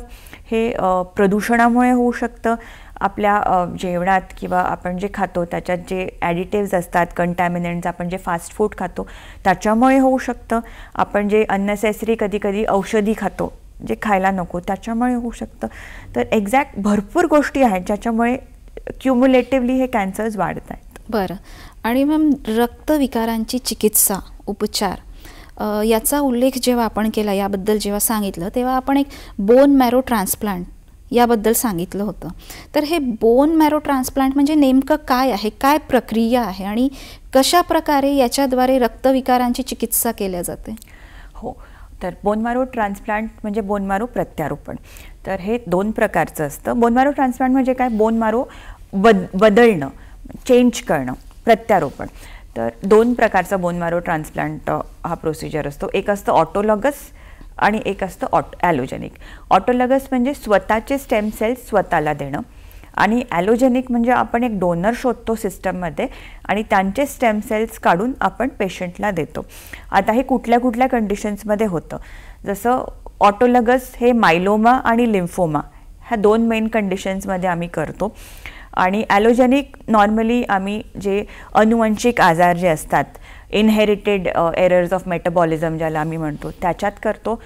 हे प्रदूषणामुळे होऊ शकतं आपल्या जेवणात किंवा आपण जे खातो त्याच्यात जे ॲडिटिव्ज असतात कंटॅमिनंट्स आपण जे फास्ट फूड खातो त्याच्यामुळे होऊ शकतं आपण जे अननेसेसरी कधी कधी औषधी खातो जे खायला नको त्याच्यामुळे होऊ शकतं तर एक्झॅक्ट भरपूर गोष्टी आहेत ज्याच्यामुळे क्युम्युलेटिव्हली हे कॅन्सर्स वाढत आहेत बरं आणि मॅम रक्तविकारांची चिकित्सा उपचार याचा उल्लेख जेव्हा आपण केला याबद्दल जेव्हा सांगितलं तेव्हा आपण एक बोन मॅरो ट्रान्सप्लांट याबद्दल सांगितलं होतं तर हे बोन मॅरो ट्रान्सप्लांट म्हणजे नेमकं काय आहे काय प्रक्रिया आहे आणि कशा प्रकारे याच्याद्वारे रक्तविकारांची चिकित्सा केल्या जाते हो तर बोनमारो ट्रान्सप्लांट म्हणजे बोनमारो प्रत्यारोपण तर हे दोन प्रकारचं असतं बोनमारो ट्रान्सप्लांट म्हणजे काय बोनमारो बद बदलणं चेंज करणं प्रत्यारोपण तर दोन प्रकारचा बोनमारो ट्रान्सप्लांट हा प्रोसिजर असतो एक असतं ऑटोलॉगस आणि एक असतं ऑट ॲलोजेनिक ऑटोलगस म्हणजे स्वतःचे स्टेम सेल्स स्वतःला देणं आणि ॲलोजेनिक म्हणजे आपण एक डोनर शोधतो सिस्टममध्ये आणि त्यांचे स्टेम सेल्स काढून आपण पेशंटला देतो आता हे कुठल्या कुठल्या कंडिशन्समध्ये होतं जसं ऑटोलगस हे मायलोमा आणि लिम्फोमा ह्या दोन मेन कंडिशन्समध्ये आम्ही करतो आणि ॲलोजेनिक नॉर्मली आम्ही जे अनुवंशिक आजार जे असतात इनहेरिटेड एरर्स ऑफ मेटाबॉलिझम ज्याला आम्ही म्हणतो त्याच्यात करतो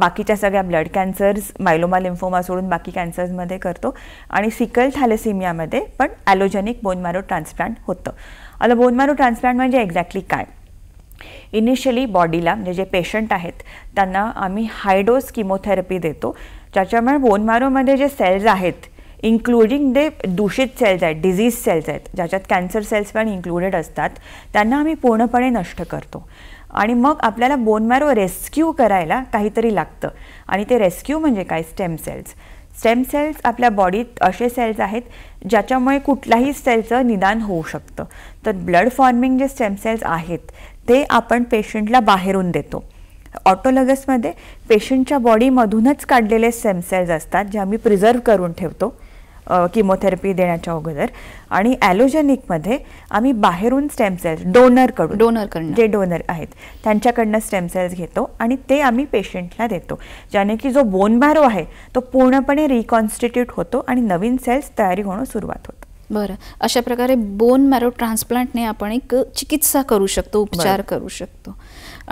बाकीच्या सगळ्या ब्लड कॅन्सर्स मायलोमा लिम्फोमा सोडून बाकी कॅन्सर्समध्ये करतो आणि सिकल थॅलेसिमियामध्ये पण ॲलोजेनिक बोनमारो ट्रान्सप्लांट होतं आता बोनमारो ट्रान्सप्लांट म्हणजे एक्झॅक्टली काय इनिशियली बॉडीला म्हणजे जे पेशंट आहेत त्यांना आम्ही हायडोस किमोथेरपी देतो ज्याच्यामुळे बोनमारोमध्ये जे सेल्स आहेत इन्क्लुडिंग जे दूषित सेल्स आहेत डिझीज सेल्स आहेत ज्याच्यात कॅन्सर सेल्स पण इन्क्लुडेड असतात त्यांना आम्ही पूर्णपणे नष्ट करतो आणि मग आपल्याला बोन मॅरो रेस्क्यू करायला काहीतरी लागतं आणि ते रेस्क्यू म्हणजे काय स्टेम सेल्स स्टेम सेल्स आपल्या बॉडीत असे सेल्स आहेत ज्याच्यामुळे कुठल्याही सेलचं निदान होऊ शकतं तर ब्लड फॉर्मिंग जे स्टेम सेल्स आहेत ते आपण पेशंटला बाहेरून देतो ऑटोलगसमध्ये पेशंटच्या बॉडीमधूनच काढलेले स्टेम सेल्स असतात जे आम्ही प्रिझर्व्ह करून ठेवतो किमोथेरपी देण्याच्या अगोदर आणि ॲलोजेनिकमध्ये आम्ही बाहेरून स्टेम सेल्स डोनरकडून डोनरकडून जे डोनर आहेत त्यांच्याकडनं स्टेम सेल्स घेतो आणि ते आम्ही पेशंटला देतो ज्याने की जो बोन मॅरो आहे तो पूर्णपणे रिकॉन्स्टिट्यूट होतो आणि नवीन सेल्स तयारी होणं सुरुवात होतं बरं अशा प्रकारे बोन मॅरो ट्रान्सप्लांटने आपण एक चिकित्सा करू शकतो उपचार करू शकतो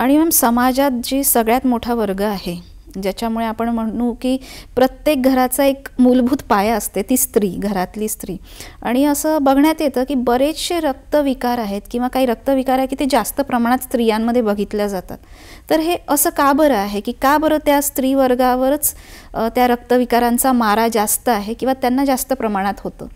आणि मॅम समाजात जी सगळ्यात मोठा वर्ग आहे ज्याच्यामुळे आपण म्हणू की प्रत्येक घराचा एक मूलभूत पाया असते ती स्त्री घरातली स्त्री आणि असं बघण्यात येतं की बरेचसे रक्तविकार आहेत किंवा काही रक्तविकार आहे की ते जास्त प्रमाणात स्त्रियांमध्ये बघितल्या जातात तर हे असं का बरं आहे की का बरं त्या स्त्री वर्गावरच त्या रक्तविकारांचा मारा जास्त आहे किंवा त्यांना जास्त प्रमाणात होतं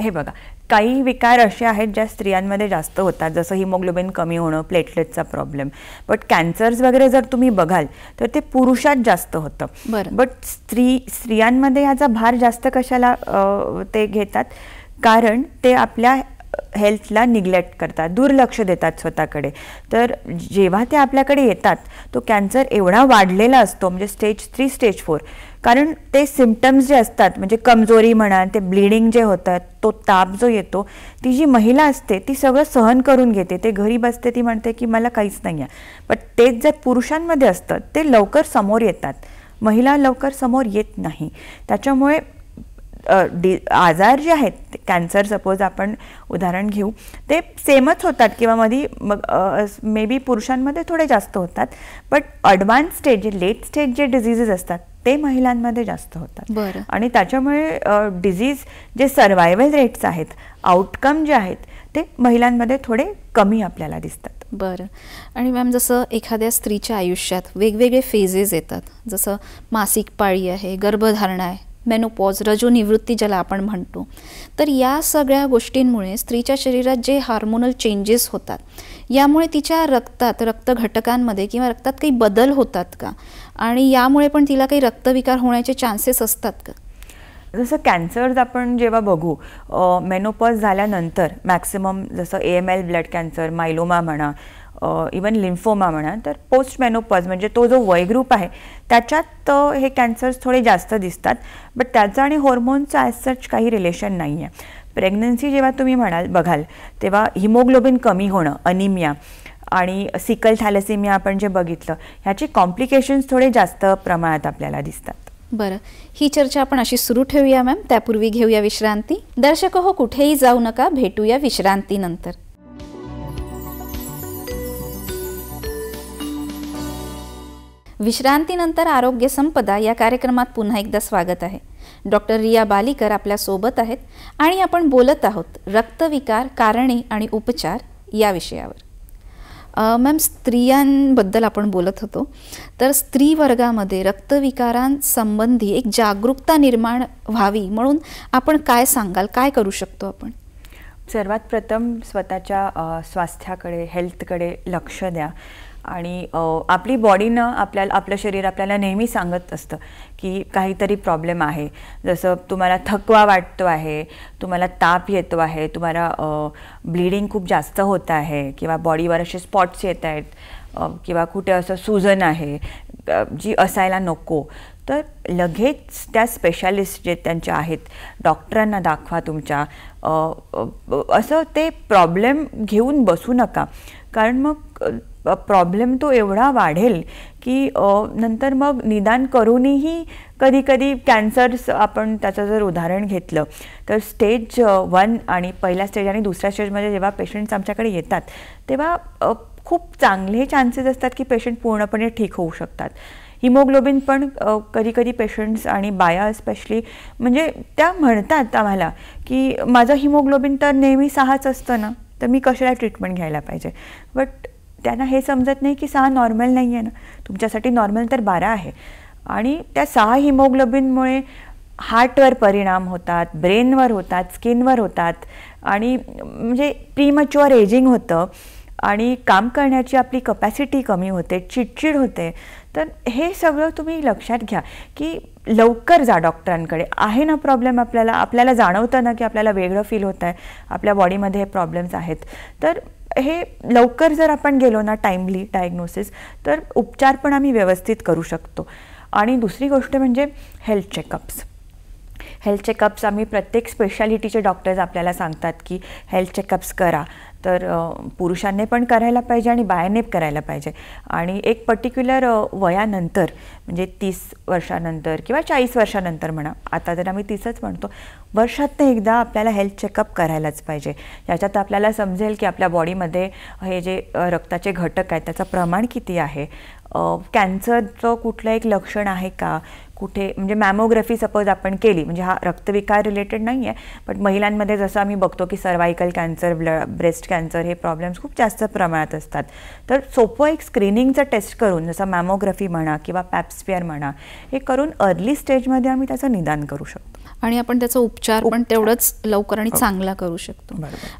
हे बघा काही विकार असे आहेत ज्या स्त्रियांमध्ये जास्त होतात जसं हिमोग्लोबिन कमी होणं प्लेटलेटचा प्रॉब्लेम बट कॅन्सर्स वगैरे जर तुम्ही बघाल तर ते पुरुषात जास्त होतं बट स्त्री स्त्रियांमध्ये याचा भार जास्त कशाला ते घेतात कारण ते आपल्या हेल्थला निग्लेक्ट करतात दुर्लक्ष देतात स्वतःकडे तर जेव्हा ते आपल्याकडे येतात तो कॅन्सर एवढा वाढलेला असतो म्हणजे स्टेज थ्री स्टेज फोर कारण ते सिमटम्स जे असतात म्हणजे कमजोरी म्हणा ते ब्लिडिंग जे होतात तो ताप जो येतो ती जी महिला असते ती सगळं सहन करून घेते ते घरी बसते ती म्हणते की मला काहीच नाही आहे पण तेच जर पुरुषांमध्ये असतं ते लवकर समोर येतात महिला लवकर समोर येत नाही त्याच्यामुळे डि आजार जे आहेत कॅन्सर सपोज आपण उदाहरण घेऊ ते सेमच होतात किंवा मध्ये मग मे बी पुरुषांमध्ये थोडे जास्त होतात बट ॲडव्हान्स स्टेज जे लेट स्टेज जे डिझिजेस असतात ते महिलांमध्ये जास्त होतात बरं आणि त्याच्यामुळे डिझीज जे सर्वायवल रेट्स आहेत आउटकम जे आहेत ते महिलांमध्ये थोडे कमी आपल्याला दिसतात बरं आणि मॅम जसं एखाद्या स्त्रीच्या आयुष्यात वेगवेगळे फेजेस येतात जसं मासिक पाळी आहे गर्भधारणा आहे मेनोपॉज रजोनिवृत्ती ज्याला आपण म्हणतो तर या सगळ्या गोष्टींमुळे स्त्रीच्या शरीरात जे हार्मोनल चेंजेस होतात यामुळे तिच्या रक्तात रक्त घटकांमध्ये किंवा रक्तात काही बदल होतात का आणि यामुळे पण तिला काही रक्तविकार होण्याचे चान्सेस असतात का जसं कॅन्सर आपण जेव्हा बघू मेनोपॉज झाल्यानंतर मॅक्सिमम जसं A M L blood cancer myeloma म्हणा इवन लिम्फोमा म्हणा तर पोस्ट मेनोपॉज म्हणजे तो जो वयग्रुप आहे त्याच्यात हे कॅन्सर्स थोडे जास्त दिसतात बट त्याचं आणि हॉर्मोनचं ॲज सच काही रिलेशन नाही आहे प्रेग्नन्सी जेव्हा तुम्ही म्हणाल बघाल तेव्हा हिमोग्लोबिन कमी होणं अनिमिया आणि सिकल थॅलेसिमिया आपण जे बघितलं ह्याचे कॉम्प्लिकेशन्स थोडे जास्त प्रमाणात आपल्याला दिसतात बरं ही चर्चा आपण अशी सुरू ठेवूया मॅम त्यापूर्वी घेऊया विश्रांती दर्शक हो कुठेही जाऊ नका भेटूया विश्रांतीनंतर विश्रांतीनंतर आरोग्य संपदा या कार्यक्रमात पुन्हा एकदा स्वागत आहे डॉक्टर रिया आपल्या सोबत आहेत आणि आपण बोलत आहोत रक्तविकार कारणे आणि उपचार या विषयावर मॅम स्त्रियांबद्दल आपण बोलत होतो तर स्त्री वर्गामध्ये रक्तविकारांसंबंधी एक जागरूकता निर्माण व्हावी म्हणून आपण काय सांगाल काय करू शकतो आपण सर्वात प्रथम स्वतःच्या स्वास्थ्याकडे हेल्थकडे लक्ष द्या आणि आपली बॉडीनं आपल्याला आपलं शरीर आपल्याला नेहमी सांगत असतं की काहीतरी प्रॉब्लेम आहे जसं तुम्हाला थकवा वाटतो आहे तुम्हाला ताप येतो आहे तुम्हाला ब्लिडिंग खूप जास्त होत आहे किंवा बॉडीवर असे स्पॉट्स येत आहेत किंवा कुठे असं सुजन आहे जी असायला नको तर लगेच त्या स्पेशालिस्ट जे त्यांच्या आहेत डॉक्टरांना दाखवा तुमच्या असं ते प्रॉब्लेम घेऊन बसू नका कारण मग प्रॉब्लेम तो एवढा वाढेल की नंतर मग निदान करूनही कधीकधी कॅन्सर्स आपण त्याचं जर उदाहरण घेतलं तर स्टेज वन आणि पहिल्या स्टेज आणि दुसऱ्या स्टेजमध्ये जेव्हा पेशंट्स आमच्याकडे येतात तेव्हा खूप चांगले चान्सेस असतात की पेशंट पूर्णपणे ठीक होऊ शकतात हिमोग्लोबिन पण कधी कधी पेशंट्स आणि बाया स्पेशली म्हणजे त्या म्हणतात आम्हाला की माझं हिमोग्लोबिन तर नेहमी सहाच असतं ना तर मी कशाला ट्रीटमेंट घ्यायला पाहिजे बट त्यांना हे समजत नाही की सहा नॉर्मल नाही आहे ना तुमच्यासाठी नॉर्मल तर बारा आहे आणि त्या सहा हिमोग्लोबिनमुळे हार्टवर परिणाम होतात ब्रेनवर होतात स्किनवर होतात आणि म्हणजे प्रीमच्युअर एजिंग होतं आणि काम करण्याची आपली कपॅसिटी कमी होते चिडचिड होते तर हे सगळं तुम्ही लक्षात घ्या की लवकर जा डॉक्टरांकडे आहे ना प्रॉब्लेम आपल्याला आपल्याला जाणवतं ना की आपल्याला वेगळं फील होत आहे आपल्या बॉडीमध्ये हे प्रॉब्लेम्स आहेत तर हे लवकर जर आपण गेलो ना टाईमली डायग्नोसिस तर उपचार पण आम्ही व्यवस्थित करू शकतो आणि दुसरी गोष्ट म्हणजे हेल्थ चेकअप्स हेल्थ चेकअप्स आम्ही प्रत्येक स्पेशालिटीचे डॉक्टर्स आपल्याला सांगतात की हेल्थ चेकअप्स करा तर पुरुषांनी पण करायला पाहिजे आणि बायाने करायला पाहिजे आणि एक पर्टिक्युलर वयानंतर म्हणजे तीस वर्षानंतर किंवा चाळीस वर्षानंतर म्हणा आता तर आम्ही तीसच म्हणतो वर्षातनं एकदा आपल्याला हेल्थ चेकअप करायलाच पाहिजे याच्यात आपल्याला समजेल की आपल्या बॉडीमध्ये हे जे रक्ताचे घटक आहेत त्याचं प्रमाण किती आहे कॅन्सरचं कुठलं एक लक्षण आहे का कुठे म्हणजे मॅमोग्राफी सपोज आपण केली म्हणजे हा रक्तविकार रिलेटेड नाही आहे बट महिलांमध्ये जसं आम्ही बघतो की सर्वायकल कॅन्सर ब्ल ब्रेस्ट कॅन्सर हे प्रॉब्लेम्स खूप जास्त प्रमाणात असतात तर सोपं एक स्क्रीनिंगचा टेस्ट करून जसं मॅमोग्राफी म्हणा किंवा पॅप्सपिअर म्हणा हे करून अर्ली स्टेजमध्ये आम्ही त्याचं निदान करू शकतो आणि आपण त्याचा उपचार पण तेवढंच लवकर आणि हो. चांगला करू शकतो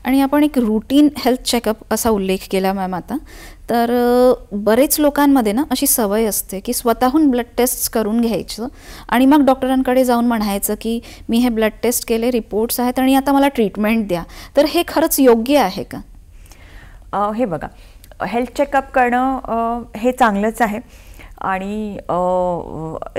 आणि आपण एक रुटीन हेल्थ चेकअप असा उल्लेख केला मॅम आता तर बरेच लोकांमध्ये ना अशी सवय असते की स्वतःहून ब्लड टेस्ट करून घ्यायचं आणि मग डॉक्टरांकडे जाऊन म्हणायचं की मी हे ब्लड टेस्ट केले रिपोर्ट्स आहेत आणि आता मला ट्रीटमेंट द्या तर हे खरंच योग्य आहे का हे बघा हेल्थ चेकअप करणं हे चांगलंच आहे आणि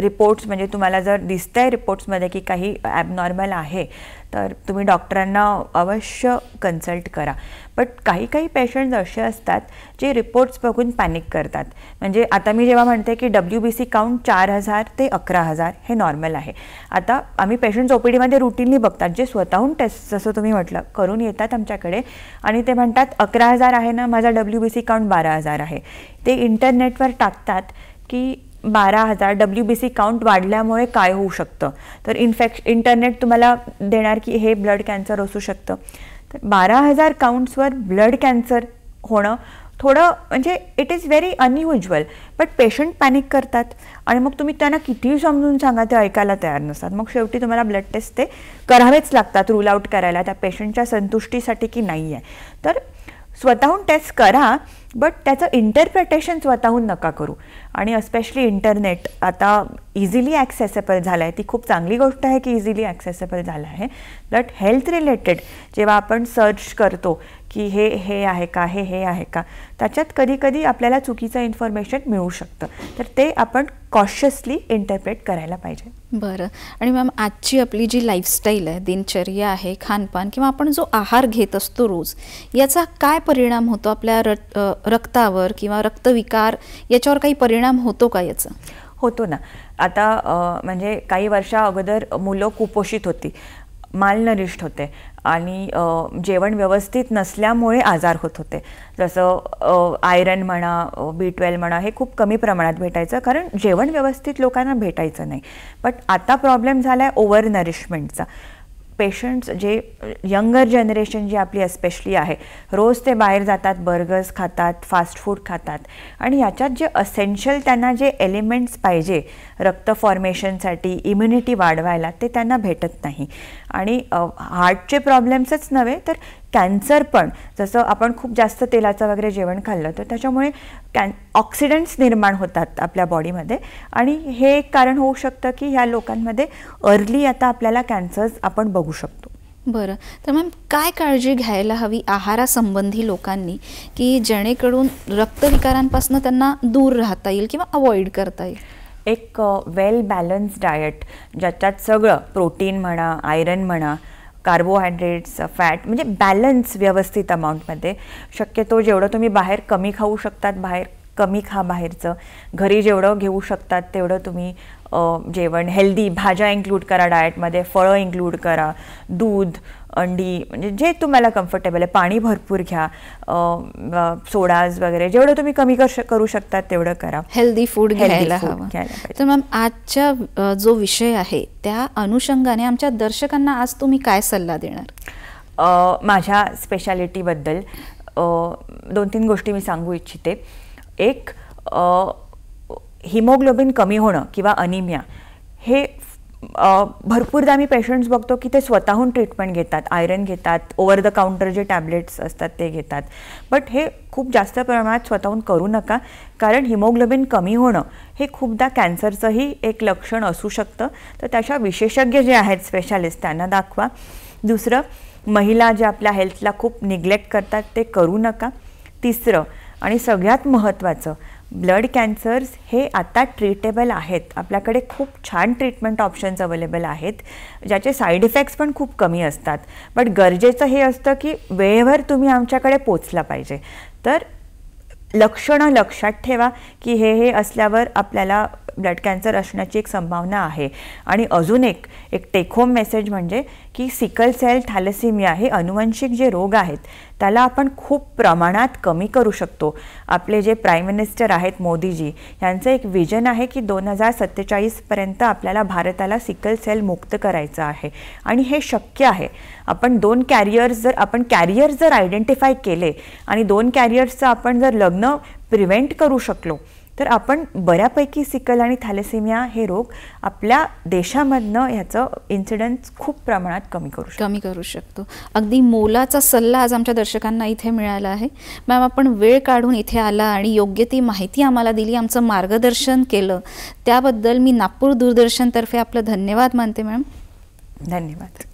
रिपोर्ट्स म्हणजे तुम्हाला जर दिसतं आहे रिपोर्ट्समध्ये की काही ॲबनॉर्मल आहे तर तुम्ही डॉक्टरांना अवश्य कन्सल्ट करा बट काही काही पेशंट्स असे असतात जे रिपोर्ट्स बघून पॅनिक करतात म्हणजे आता मी जेव्हा म्हणते की डब्ल्यू बी सी काउंट चार हजार ते अकरा हजार हे नॉर्मल आहे आता आम्ही पेशंट्स ओपीडीमध्ये रुटीनली बघतात जे स्वतःहून टेस्ट जसं तुम्ही म्हटलं करून येतात आमच्याकडे आणि ते म्हणतात अकरा हजार आहे ना माझा डब्ल्यू बी सी काउंट बारा हजार आहे ते इंटरनेटवर टाकतात की बारा हजार डब्ल्यू बी सी काउंट वाढल्यामुळे काय होऊ शकतं तर इन्फेक्श इंटरनेट तुम्हाला देणार की हे ब्लड कॅन्सर असू शकतं तर बारा हजार काउंट्सवर ब्लड कॅन्सर होणं थोडं म्हणजे it is very unusual but patient panic करतात आणि मग तुम्ही त्यांना कितीही समजून सांगा ते ऐकायला तयार नसतात मग शेवटी तुम्हाला ब्लड टेस्ट ते करावेच लागतात रूल आउट करायला त्या पेशंटच्या संतुष्टीसाठी की नाही आहे तर स्वतःहून टेस्ट करा बट त्याचं इंटरप्रिटेशन स्वतःहून नका करू आणि अस्पेशली इंटरनेट आता इझिली ॲक्सेसेबल झालं आहे ती खूप चांगली गोष्ट आहे की इझिली ॲक्सेसेबल झालं आहे बट हेल्थ रिलेटेड जेव्हा आपण सर्च करतो की हे हे आहे का हे हे आहे का त्याच्यात कधीकधी आपल्याला चुकीचं इन्फॉर्मेशन मिळू शकतं तर ते आपण कॉशियसली इंटरप्रेट करायला पाहिजे बरं आणि मॅम आजची आपली जी लाईफस्टाईल आहे दिनचर्या आहे खानपान किंवा आपण जो आहार घेत असतो रोज याचा काय परिणाम होतो आपल्या रक्त रक्तावर किंवा रक्तविकार याच्यावर काही परिणाम होतो का याचा होतो ना आता म्हणजे काही वर्षा अगोदर मुलं कुपोषित होती मालनरिष्ट होते आणि जेवण व्यवस्थित नसल्यामुळे आजार होत होते जसं आयरन म्हणा बी ट्वेल्व म्हणा हे खूप कमी प्रमाणात भेटायचं कारण जेवण व्यवस्थित लोकांना भेटायचं नाही बट आता प्रॉब्लेम झाला आहे ओव्हर नरिशमेंटचा पेशंट्स जे यंगर जनरेशन जी आपली एस्पेशली आहे रोज ते बाहेर जातात बर्गर्स खातात फास्ट फूड खातात आणि याच्यात जे असेन्शियल त्यांना जे एलिमेंट्स पाहिजे रक्त फॉर्मेशनसाठी इम्युनिटी वाढवायला ते त्यांना भेटत नाही आणि हार्टचे प्रॉब्लेम्सच नव्हे तर कॅन्सर पण जसं आपण खूप जास्त तेलाचं वगैरे जेवण खाल्लं तर त्याच्यामुळे कॅन ऑक्सिडंट्स निर्माण होतात आपल्या बॉडीमध्ये आणि हे एक कारण होऊ शकतं की ह्या लोकांमध्ये अर्ली आता आपल्याला कॅन्सर्स आपण बघू शकतो बरं तर मॅम काय काळजी घ्यायला हवी आहारासंबंधी लोकांनी की जेणेकरून रक्तविकारांपासून त्यांना दूर राहता येईल किंवा अवॉइड करता येईल एक वेल बॅलन्स डायट ज्याच्यात सगळं प्रोटीन म्हणा आयरन म्हणा कार्बोहायड्रेट्स फॅट म्हणजे बॅलन्स व्यवस्थित अमाऊंटमध्ये शक्यतो जेवढं तुम्ही बाहेर कमी खाऊ शकतात बाहेर कमी खा बाहेरचं घरी जेवढं घेऊ शकतात तेवढं तुम्ही जेवण हेल्दी भाज्या इन्क्लूड करा डाएटमध्ये फळं इन्क्लूड करा दूध अंडी म्हणजे जे तुम्हाला कम्फर्टेबल आहे पाणी भरपूर घ्या सोडाज वगैरे जेवढं तुम्ही कमी करू शकता तेवढं करा हेल्दी फूड घ्यायला हवं तर मॅम आजच्या जो विषय आहे त्या अनुषंगाने आमच्या दर्शकांना आज तुम्ही काय सल्ला देणार माझ्या स्पेशालिटीबद्दल दोन तीन गोष्टी मी सांगू इच्छिते एक हिमोग्लोबिन कमी होणं किंवा अनिमिया हे भरपूरदा आम्ही पेशंट्स बघतो की ते स्वतःहून ट्रीटमेंट घेतात आयरन घेतात ओवर द काउंटर जे टॅबलेट्स असतात ते घेतात बट हे खूप जास्त प्रमाणात स्वतःहून करू नका कारण हिमोग्लोबिन कमी होणं हे खूपदा कॅन्सरचंही एक लक्षण असू शकतं तर त्याच्या विशेषज्ञ जे आहेत स्पेशालिस्ट त्यांना दाखवा दुसरं महिला जे आपल्या हेल्थला खूप निग्लेक्ट करतात ते करू नका तिसरं आणि सगळ्यात महत्त्वाचं ब्लड कॅन्सर्स हे आता ट्रीटेबल आहेत आपल्याकडे खूप छान ट्रीटमेंट ऑप्शन्स अवेलेबल आहेत ज्याचे साईड इफेक्ट्स पण खूप कमी असतात बट गरजेचं हे असतं की वेळेवर तुम्ही आमच्याकडे पोचला पाहिजे तर लक्षणं लक्षात ठेवा की हे हे असल्यावर आपल्याला ब्लड कॅन्सर असण्याची एक संभावना आहे आणि अजून एक एक टेकहोम मेसेज म्हणजे की सिकल सेल थॅलेसिमिया हे अनुवंशिक जे रोग आहेत त्याला आपण खूप प्रमाणात कमी करू शकतो आपले जे प्राईम मिनिस्टर आहेत मोदीजी यांचं एक विजन आहे की दोन हजार सत्तेचाळीसपर्यंत आपल्याला भारताला सिकल सेल मुक्त करायचं आहे आणि हे शक्य आहे आपण दोन कॅरियर्स जर आपण कॅरियर्स जर आयडेंटिफाय केले आणि दोन कॅरियर्सचं आपण जर लग्न प्रिव्हेंट करू शकलो तर आपण बऱ्यापैकी सिकल आणि थॅलेसेमिया हे रोग आपल्या देशामधनं ह्याचं इन्सिडन्स खूप प्रमाणात कमी करू शकतो कमी करू शकतो अगदी मोलाचा सल्ला आज आमच्या दर्शकांना इथे मिळाला आहे मॅम आपण वेळ काढून इथे आला आणि योग्य ती माहिती आम्हाला दिली आमचं मार्गदर्शन केलं त्याबद्दल मी नागपूर दूरदर्शनतर्फे आपलं धन्यवाद मानते मॅम धन्यवाद